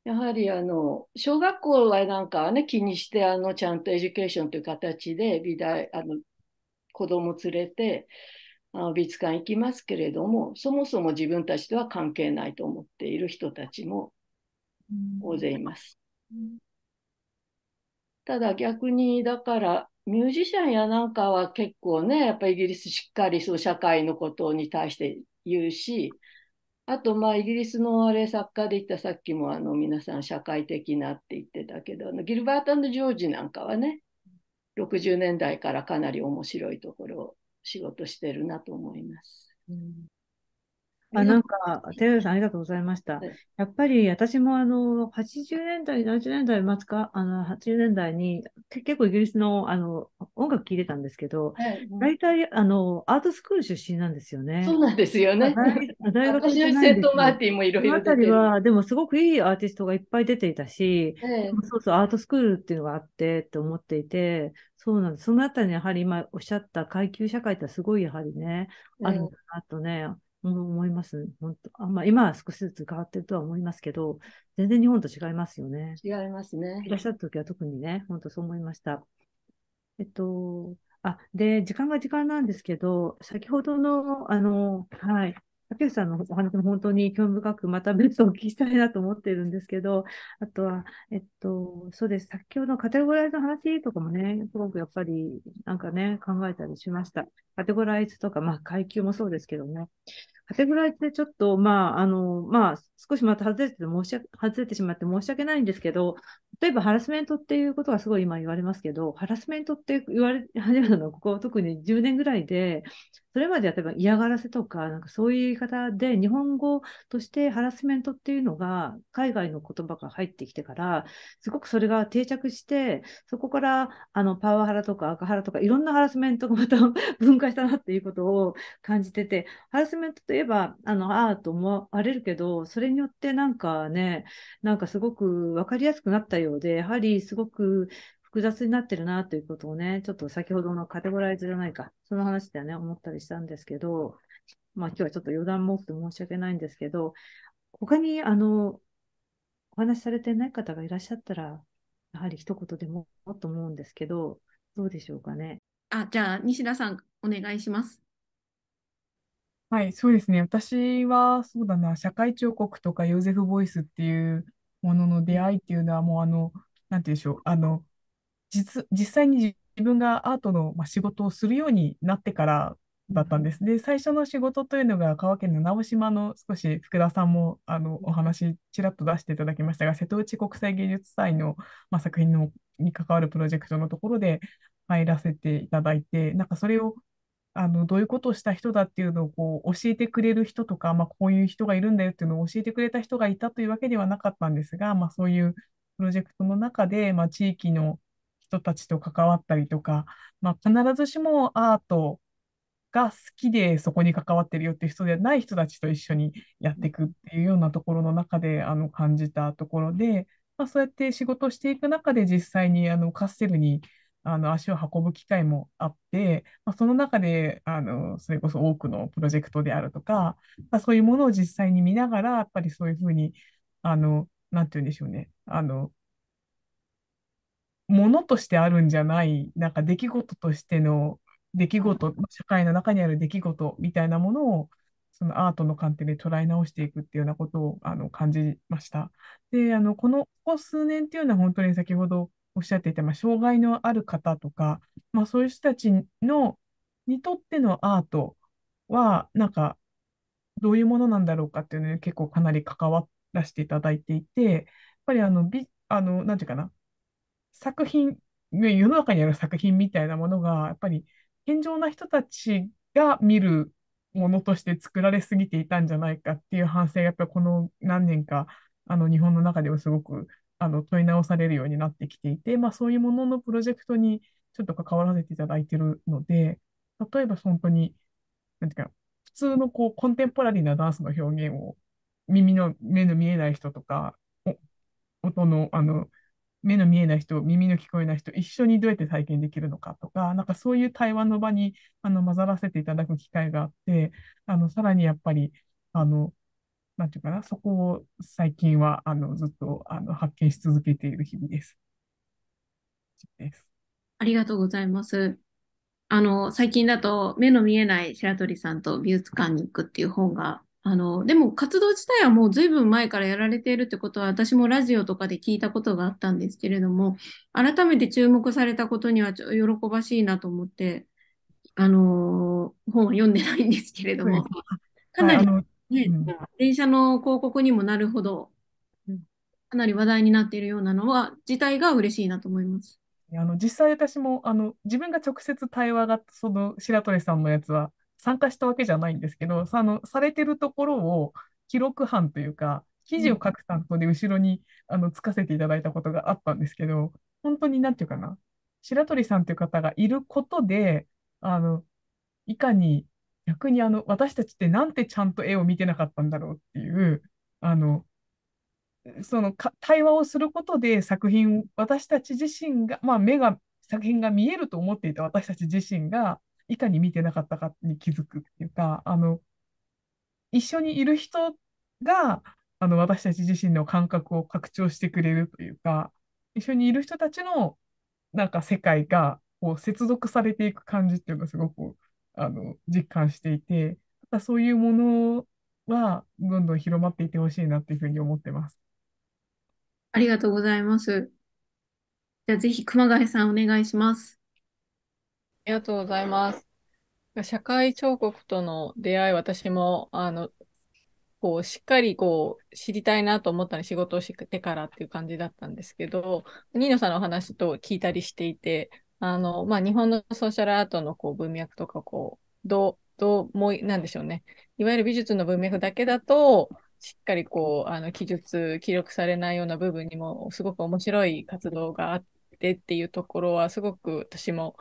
やはりあの小学校はなんかね気にしてあのちゃんとエデュケーションという形で美大あの子供連れてあの美術館行きますけれどもそもそも自分たちとは関係ないと思っている人たちも大勢います。ただ逆にだからミュージシャンやなんかは結構ね、やっぱイギリスしっかりそう社会のことに対して言うし、あとまあイギリスのあれ作家で言ったさっきもあの皆さん社会的なって言ってたけど、あのギルバートジョージなんかはね、60年代からかなり面白いところを仕事してるなと思います。うんあ、なんか、テレビさんありがとうございました。やっぱり私もあの、80年代、70年代末か、あの、80年代に、結構イギリスのあの、音楽聴いてたんですけど、はい、大体、あの、アートスクール出身なんですよね。そうなんですよね。大学出のセントマーティンもいろいろあたりは、でもすごくいいアーティストがいっぱい出ていたし、そうそう、アートスクールっていうのがあってって思っていて、そうなんです。そのあたりにやはり今おっしゃった階級社会ってすごいやはりね、あるんだなとね、思います、本当あまあ、今は少しずつ変わってるとは思いますけど、全然日本と違いますよね。違いますね。いらっしゃった時は特にね、本当そう思いました。えっと、あ、で、時間が時間なんですけど、先ほどの、あの、はい、竹内さんのお話も本当に興味深く、また別をお聞きしたいなと思ってるんですけど、あとは、えっと、そうです。先ほどのカテゴライズの話とかもね、すごくやっぱり、なんかね、考えたりしました。カテゴライズとか、まあ、階級もそうですけどね。カテゴライズでちょっと、まあ、あの、まあ、少しまた外れてて申し訳、外れてしまって申し訳ないんですけど、例えばハラスメントっていうことがすごい今言われますけど、ハラスメントって言われ始めたのは、ここ特に10年ぐらいで、それまでは例えば嫌がらせとか、なんかそういう言い方で、日本語としてハラスメントっていうのが、海外の言葉が入ってきてから、すごくそれが定着して、そこからあのパワハラとか赤ハラとか、いろんなハラスメントがまた 分解したなっていうことを感じてて、ハラスメントといえば、あのああと思われるけど、それによってなんかね、なんかすごく分かりやすくなったよ用で、やはりすごく複雑になってるなということをね、ちょっと先ほどのカテゴライズじゃないか、その話ではね、思ったりしたんですけど、まあ今日はちょっと余談も多くて申し訳ないんですけど、他にあの、お話しされてない方がいらっしゃったら、やはり一言でもと思うんですけど、どうでしょうかね。あ、じゃあ西田さんお願いします。はい、そうですね。私は、そうだな、社会彫刻とかヨーゼフ・ボイスっていうものの出会いっていうのは、もうあの、なんて言うんでしょう、あの、実、実際に自分がアートの、ま仕事をするようになってからだったんです。で、最初の仕事というのが、香川県の直島の少し福田さんもあのお話、ちらっと出していただきましたが、瀬戸内国際芸術祭の、まあ、作品のに関わるプロジェクトのところで入らせていただいて、なんかそれをあのどういうことをした人だっていうのをこう教えてくれる人とか、まあ、こういう人がいるんだよっていうのを教えてくれた人がいたというわけではなかったんですが、まあ、そういうプロジェクトの中で、まあ、地域の人たちと関わったりとか、まあ、必ずしもアートが好きでそこに関わってるよっていう人ではない人たちと一緒にやっていくっていうようなところの中であの感じたところで、まあ、そうやって仕事をしていく中で実際にあのカッセルにあの足を運ぶ機会もあって、まあ、その中であのそれこそ多くのプロジェクトであるとか、まあ、そういうものを実際に見ながらやっぱりそういうふうにあのなんて言うんでしょうねあのものとしてあるんじゃないなんか出来事としての出来事社会の中にある出来事みたいなものをそのアートの観点で捉え直していくっていうようなことをあの感じました。であのこのここ数年っていうのは本当に先ほどおっしゃっていた、まあ、障害のある方とか、まあ、そういう人たちのにとってのアートは、なんか、どういうものなんだろうかっていうのに結構かなり関わらせていただいていて、やっぱりあの、あのなんていうかな、作品、世の中にある作品みたいなものが、やっぱり健常な人たちが見るものとして作られすぎていたんじゃないかっていう反省がやっぱりこの何年かあの日本の中ではすごくあの問い直されるようになってきていて、まあ、そういうもののプロジェクトにちょっと関わらせていただいているので、例えば本当に、なんていうか、普通のこうコンテンポラリーなダンスの表現を耳の目の見えない人とか、音のあの目の見えない人、耳の聞こえない人、一緒にどうやって体験できるのかとか、なんかそういう対話の場にあの混ざらせていただく機会があって、あのさらにやっぱりあのなんていうかな、そこを最近は、あの、ずっと、あの、発見し続けている日々です。です。ありがとうございます。あの、最近だと、目の見えない白鳥さんと美術館に行くっていう本が、あの、でも活動自体はもう随分前からやられているってことは、私もラジオとかで聞いたことがあったんですけれども、改めて注目されたことには喜ばしいなと思って、あの、本を読んでないんですけれども、かなり、ね、電車の広告にもなるほど、かなり話題になっているようなのは、自体が嬉しいなと思います。あの実際私もあの自分が直接対話がその白鳥さんのやつは参加したわけじゃないんですけどそのされてるところを記録班というか記事を書く担当で後ろに、あのつかせていただいたことがあったんですけど本当に何て言うかな白鳥さんという方がいることであのいかに逆にあの私たちってなんてちゃんと絵を見てなかったんだろうっていうあのそのか対話をすることで作品私たち自身が、まあ、目が作品が見えると思っていた私たち自身がいかに見てなかったかに気づくっていうかあの一緒にいる人があの私たち自身の感覚を拡張してくれるというか一緒にいる人たちのなんか世界がこう接続されていく感じっていうのがすごくあの実感していて、ま、そういうものはどんどん広まっていってほしいなっていうふうに思ってます。ありがとうございます。じゃあぜひ熊谷さんお願いします。ありがとうございます。社会彫刻との出会い、私もあのこうしっかりこう知りたいなと思ったの仕事をしてからっていう感じだったんですけど、ニーノさんのお話と聞いたりしていて、あの、まあ、日本のソーシャルアートのこう文脈とか、こう、どう、どうもなんでしょうね。いわゆる美術の文脈だけだと、しっかりこう、あの、記述、記録されないような部分にも、すごく面白い活動があってっていうところは、すごく私も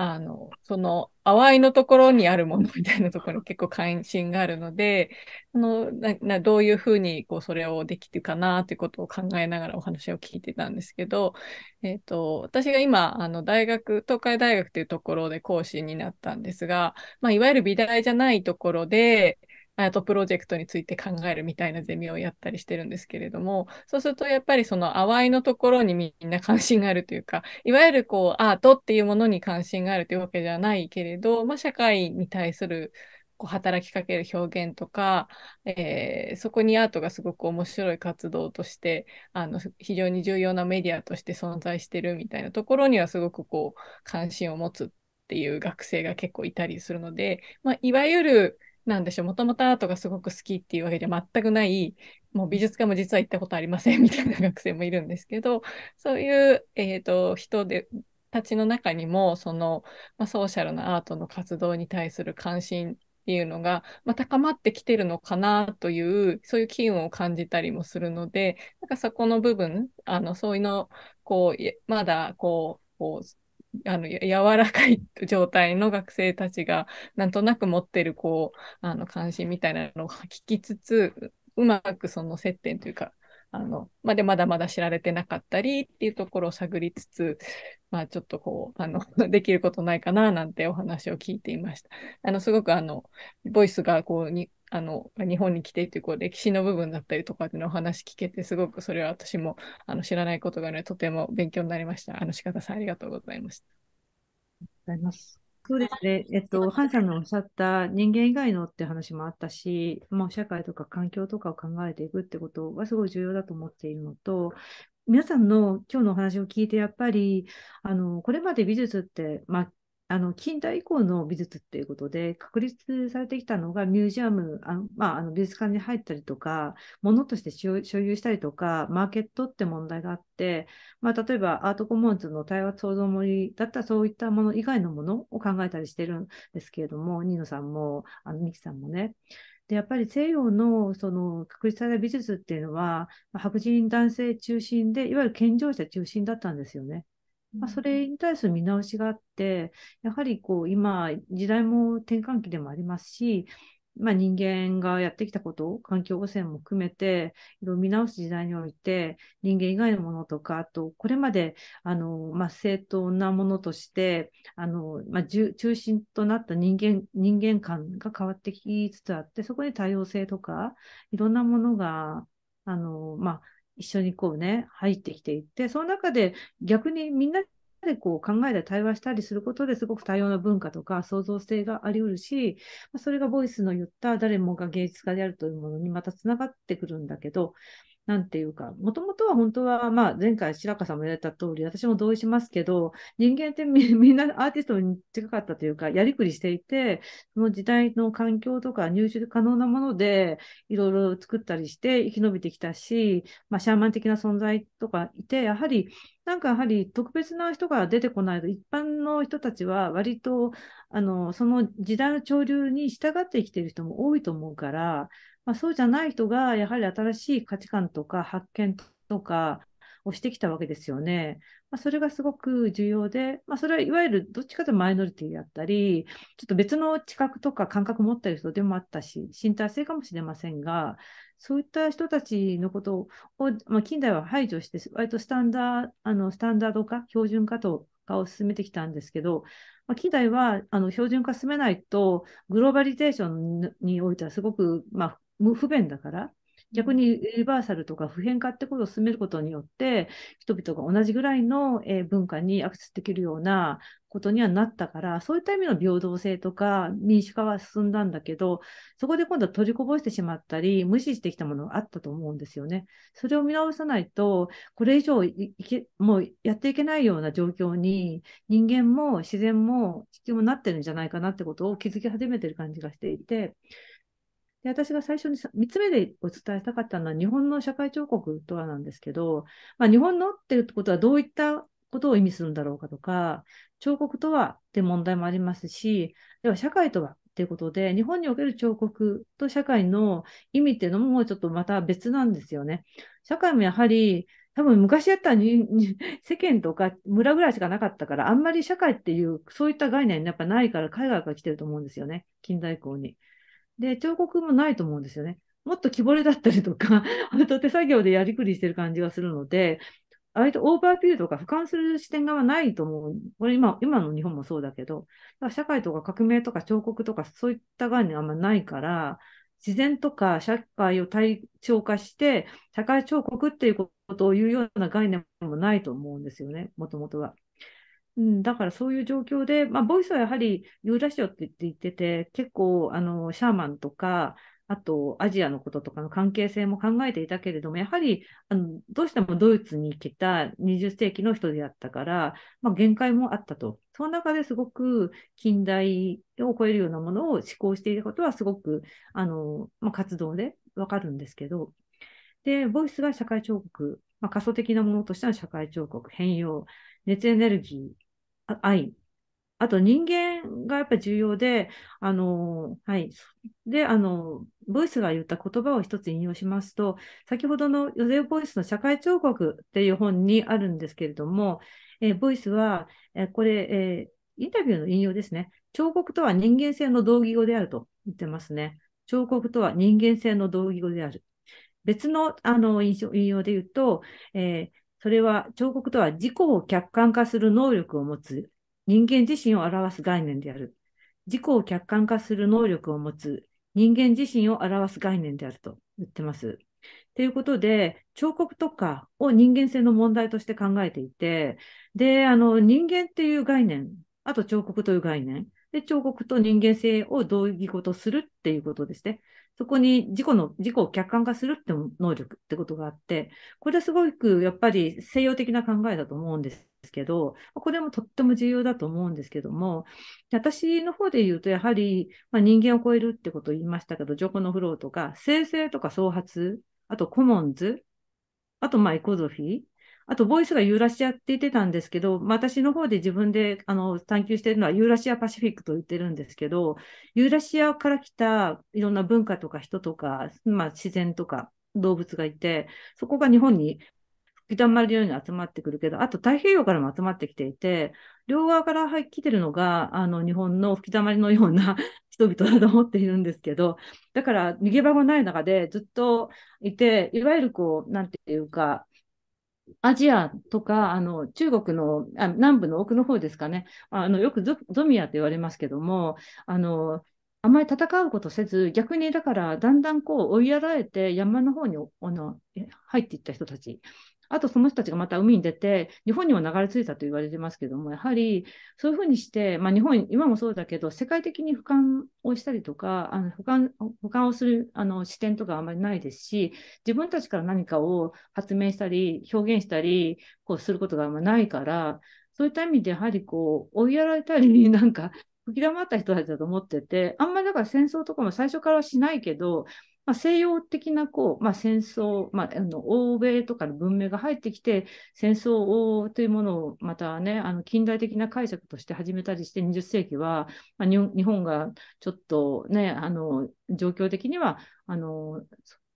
あの、その、淡いのところにあるものみたいなところに結構関心があるので、そのななどういうふうにこうそれをできるかなということを考えながらお話を聞いてたんですけど、えっ、ー、と、私が今、あの、大学、東海大学というところで講師になったんですが、まあ、いわゆる美大じゃないところで、アートプロジェクトについて考えるみたいなゼミをやったりしてるんですけれども、そうするとやっぱりその淡いのところにみんな関心があるというか、いわゆるこうアートっていうものに関心があるというわけじゃないけれど、まあ、社会に対するこう働きかける表現とか、えー、そこにアートがすごく面白い活動としてあの非常に重要なメディアとして存在してるみたいなところにはすごくこう関心を持つっていう学生が結構いたりするので、まあ、いわゆるなんでしょう、もともとアートがすごく好きっていうわけじゃ全くない、もう美術家も実は行ったことありません みたいな学生もいるんですけど、そういう、えーと、と人でたちの中にも、その、まあ、ソーシャルなアートの活動に対する関心っていうのが、まあ、高まってきてるのかなという、そういう機運を感じたりもするので、なんかそこの部分、あのそういうの、こう、まだこう、こうあの柔らかい状態の学生たちがなんとなく持ってるこうあの関心みたいなのを聞きつつうまくその接点というかあのまでまだまだ知られてなかったりっていうところを探りつつ、まあ、ちょっとこうあの できることないかななんてお話を聞いていました。あのすごくあのボイスがこうあの日本に来てっていうこう歴史の部分だったりとかっのを話聞けてすごくそれは私もあの知らないことがねとても勉強になりました。あの仕方さんありがとうございました。ございます。そうですね、えっと、ハンさんのおっしゃった人間以外のって話もあったし、まあ、社会とか環境とかを考えていくってことはすごい重要だと思っているのと、皆さんの今日のお話を聞いて、やっぱりあのこれまで美術って、まあ、あの近代以降の美術っていうことで確立されてきたのがミュージアムあ、まあ、あの美術館に入ったりとか物として所有したりとかマーケットって問題があって、まあ、例えばアートコモンズの対話創造森だったらそういったもの以外のものを考えたりしてるんですけれどもニノさんもあのミキさんもね。でやっぱり西洋のその確立された美術っていうのは白人男性中心でいわゆる健常者中心だったんですよね。まあ、それに対する見直しがあって、やはりこう今、時代も転換期でもありますし、まあ、人間がやってきたこと、環境汚染も含めて、いろいろ見直す時代において、人間以外のものとか、あと、これまで、あの、まあ、正当なものとして、あの、まあ、中心となった人間、人間観が変わってきつつあって、そこに多様性とか、いろんなものが、あの、まあ、一緒にこうね、入ってきていって、その中で逆にみんなでこう考えたり対話したりすることですごく多様な文化とか創造性がありうるし、それがボイスの言った誰もが芸術家であるというものにまたつながってくるんだけど、なんていうか、もともとは本当は、まあ、前回白川さんも言われた通り、私も同意しますけど、人間ってみ んなアーティストに近かったというか、やりくりしていて、その時代の環境とか入手可能なもので、いろいろ作ったりして生き延びてきたし、まあ、シャーマン的な存在とかいて、やはりなんかやはり特別な人が出てこないと、一般の人たちは割とあのその時代の潮流に従って生きてる人も多いと思うから、まあ、そうじゃない人がやはり新しい価値観とか発見とか、をしてきたわけですよね。まあ、それがすごく重要で、まあ、それはいわゆるどっちかというとマイノリティだったり、ちょっと別の知覚とか感覚持ってる人でもあったし、身体性かもしれませんが、そういった人たちのことを、まあ、近代は排除して、割とスタンダあのスタンダード化、標準化とかを進めてきたんですけど、まあ、近代はあの標準化進めないと、グローバリゼーションにおいてはすごく、まあ、不便だから、逆にユニバーサルとか普遍化ってことを進めることによって、人々が同じぐらいの、文化にアクセスできるようなことにはなったから、そういった意味の平等性とか民主化は進んだんだけど、そこで今度は取りこぼしてしまったり、無視してきたものがあったと思うんですよね。それを見直さないと、これ以上いけもうやっていけないような状況に、人間も自然も地球もなってるんじゃないかなってことを気づき始めてる感じがしていて、で私が最初に3つ目でお伝えしたかったのは日本の社会彫刻とはなんですけど、まあ、日本のっていうことはどういったことを意味するんだろうかとか、彫刻とはって問題もありますし、では社会とはっていうことで、日本における彫刻と社会の意味っていうのももうちょっとまた別なんですよね。社会もやはり多分昔やったら 世間とか村ぐらいしかなかったから、あんまり社会っていう、そういった概念やっぱないから海外から来てると思うんですよね。近代以降に。で、彫刻もないと思うんですよね。もっと木彫りだったりとか、あと手作業でやりくりしてる感じがするので、割とオーバーピューとか俯瞰する視点がないと思う。これ今今の日本もそうだけど、だから社会とか革命とか彫刻とかそういった概念あんまないから、自然とか社会を対象化して、社会彫刻っていうことを言うような概念もないと思うんですよね、もともとは。うん、だからそういう状況で、まあ、ボイスはやはりユーラシオって言ってて、結構あのシャーマンとか、あとアジアのこととかの関係性も考えていたけれども、やはりあのどうしてもドイツに来た20世紀の人であったから、まあ、限界もあったと。その中ですごく近代を超えるようなものを思考していることはすごくあの、まあ、活動でわかるんですけど、で、ボイスが社会彫刻、まあ、仮想的なものとしての社会彫刻、変容、熱エネルギー、愛。あと人間がやっぱり重要で、あの、はい。で、あの、ボイスが言った言葉を一つ引用しますと、先ほどのヨゼボイスの社会彫刻っていう本にあるんですけれども、えボイスは、えこれ、えインタビューの引用ですね。彫刻とは人間性の同義語であると言ってますね。彫刻とは人間性の同義語である。別のあの引用で言うと、えー、それは彫刻とは自己を客観化する能力を持つ人間自身を表す概念である。自己を客観化する能力を持つ人間自身を表す概念であると言ってます。ということで、彫刻とかを人間性の問題として考えていて、で、あの、人間っていう概念、あと彫刻という概念、で、彫刻と人間性を同義語とするっていうことですね。そこに自己の、自己を客観化するって能力ってことがあって、これはすごくやっぱり西洋的な考えだと思うんですけど、これもとっても重要だと思うんですけども、私の方で言うと、やはり、まあ、人間を超えるってことを言いましたけど、情報のフローとか、生成とか創発、あとコモンズ、あとまエコゾフィー、あと、ボイスがユーラシアって言ってたんですけど、私の方で自分であの探求してるのはユーラシアパシフィックと言ってるんですけど、ユーラシアから来たいろんな文化とか人とか、まあ、自然とか動物がいて、そこが日本に吹き溜まるように集まってくるけど、あと太平洋からも集まってきていて、両側から来てるのがあの日本の吹き溜まりのような 人々だと思っているんですけど、だから逃げ場もない中でずっといて、いわゆるこう、なんていうか、アジアとかあの中国のあ南部の奥の方ですかね、あのよくゾゾミアって言われますけども、あのあまり戦うことせず、逆にだからだんだんこう追いやられて山の方にあの入っていった人たちあとその人たちがまた海に出て、日本にも流れ着いたと言われてますけども、やはりそういうふうにして、まあ、日本、今もそうだけど、世界的に俯瞰をしたりとか、あの俯瞰俯瞰をするあの視点とかあまりないですし、自分たちから何かを発明したり、表現したりこうすることがあんまないから、そういった意味でやはりこう追いやられたり、なんか吹き溜った人たちだと思ってて、あんまりだから戦争とかも最初からはしないけど、まあ、西洋的なこう、まあ、戦争、まあ、あの欧米とかの文明が入ってきて、戦争というものをまたね、あの近代的な解釈として始めたりして、20世紀は、まあ、日本がちょっとね、あの状況的には、あの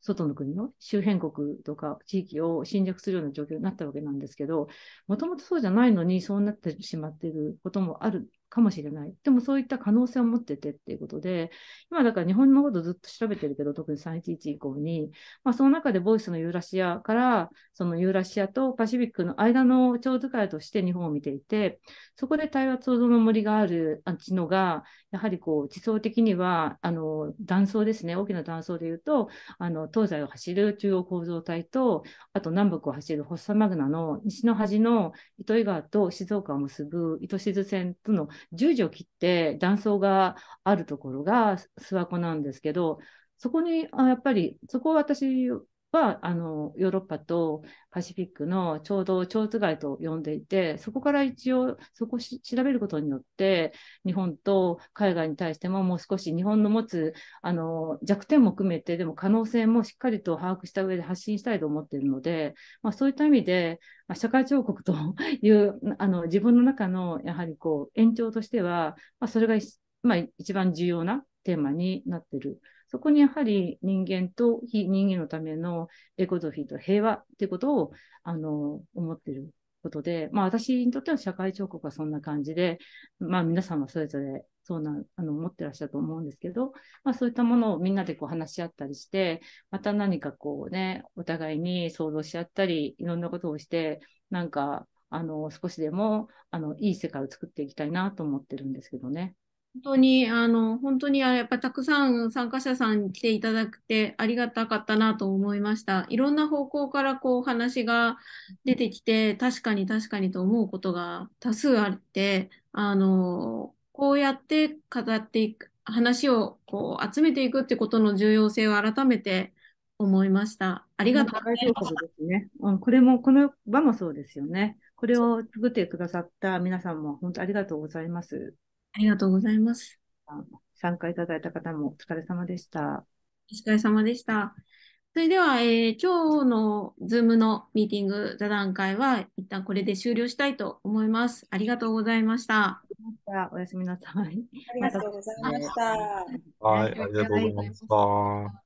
外の国の周辺国とか地域を侵略するような状況になったわけなんですけど、もともとそうじゃないのにそうなってしまっていることもあるかもしれない。でもそういった可能性を持っててっていうことで、今だから日本のことずっと調べてるけど、特に311以降に、まあ、その中でボイスのユーラシアから、そのユーラシアとパシフィックの間の蝶遣いとして日本を見ていて、そこで対話創造の森があるあっちのが、やはりこう、地層的には、あの、断層ですね、大きな断層でいうと、あの、東西を走る中央構造帯と、あと南北を走るホッサマグナの西の端の糸魚川と静岡を結ぶ糸静線との十字を切って断層があるところが諏訪湖なんですけど、そこに、あやっぱり、そこは私、は、あの、ヨーロッパとパシフィックのちょうど蝶津街と呼んでいて、そこから一応、そこし調べることによって、日本と海外に対してももう少し日本の持つ、あの、弱点も含めて、でも可能性もしっかりと把握した上で発信したいと思っているので、まあ、そういった意味で、まあ、社会彫刻と いう、あの、自分の中の、やはりこう、延長としては、まあ、それが、まあ、一番重要なテーマになっている。そこにやはり人間と非人間のためのエコゾフィーと平和ってことをあの思ってることで、まあ、私にとっては社会彫刻はそんな感じで、まあ、皆さんはそれぞれそうなあの思ってらっしゃると思うんですけど、まあ、そういったものをみんなでこう話し合ったりしてまた何かこうねお互いに想像し合ったりいろんなことをしてなんかあの少しでもあのいい世界を作っていきたいなと思ってるんですけどね。本当に、あの、本当にあれ、やっぱたくさん参加者さんに来ていただくてありがたかったなと思いました。いろんな方向からこう話が出てきて、確かに確かにと思うことが多数あって、あの、こうやって語っていく、話をこう集めていくってことの重要性を改めて思いました。ありがとうございます。ですね、うん、これも、この場もそうですよね。これを作ってくださった皆さんも本当ありがとうございます。ありがとうございます。参加いただいた方もお疲れ様でした。お疲れ様でした。それでは、えー、今日の Zoom のミーティング座談会は一旦これで終了したいと思います。ありがとうございました。おやすみなさい。ありがとうございました。はい、ありがとうございました。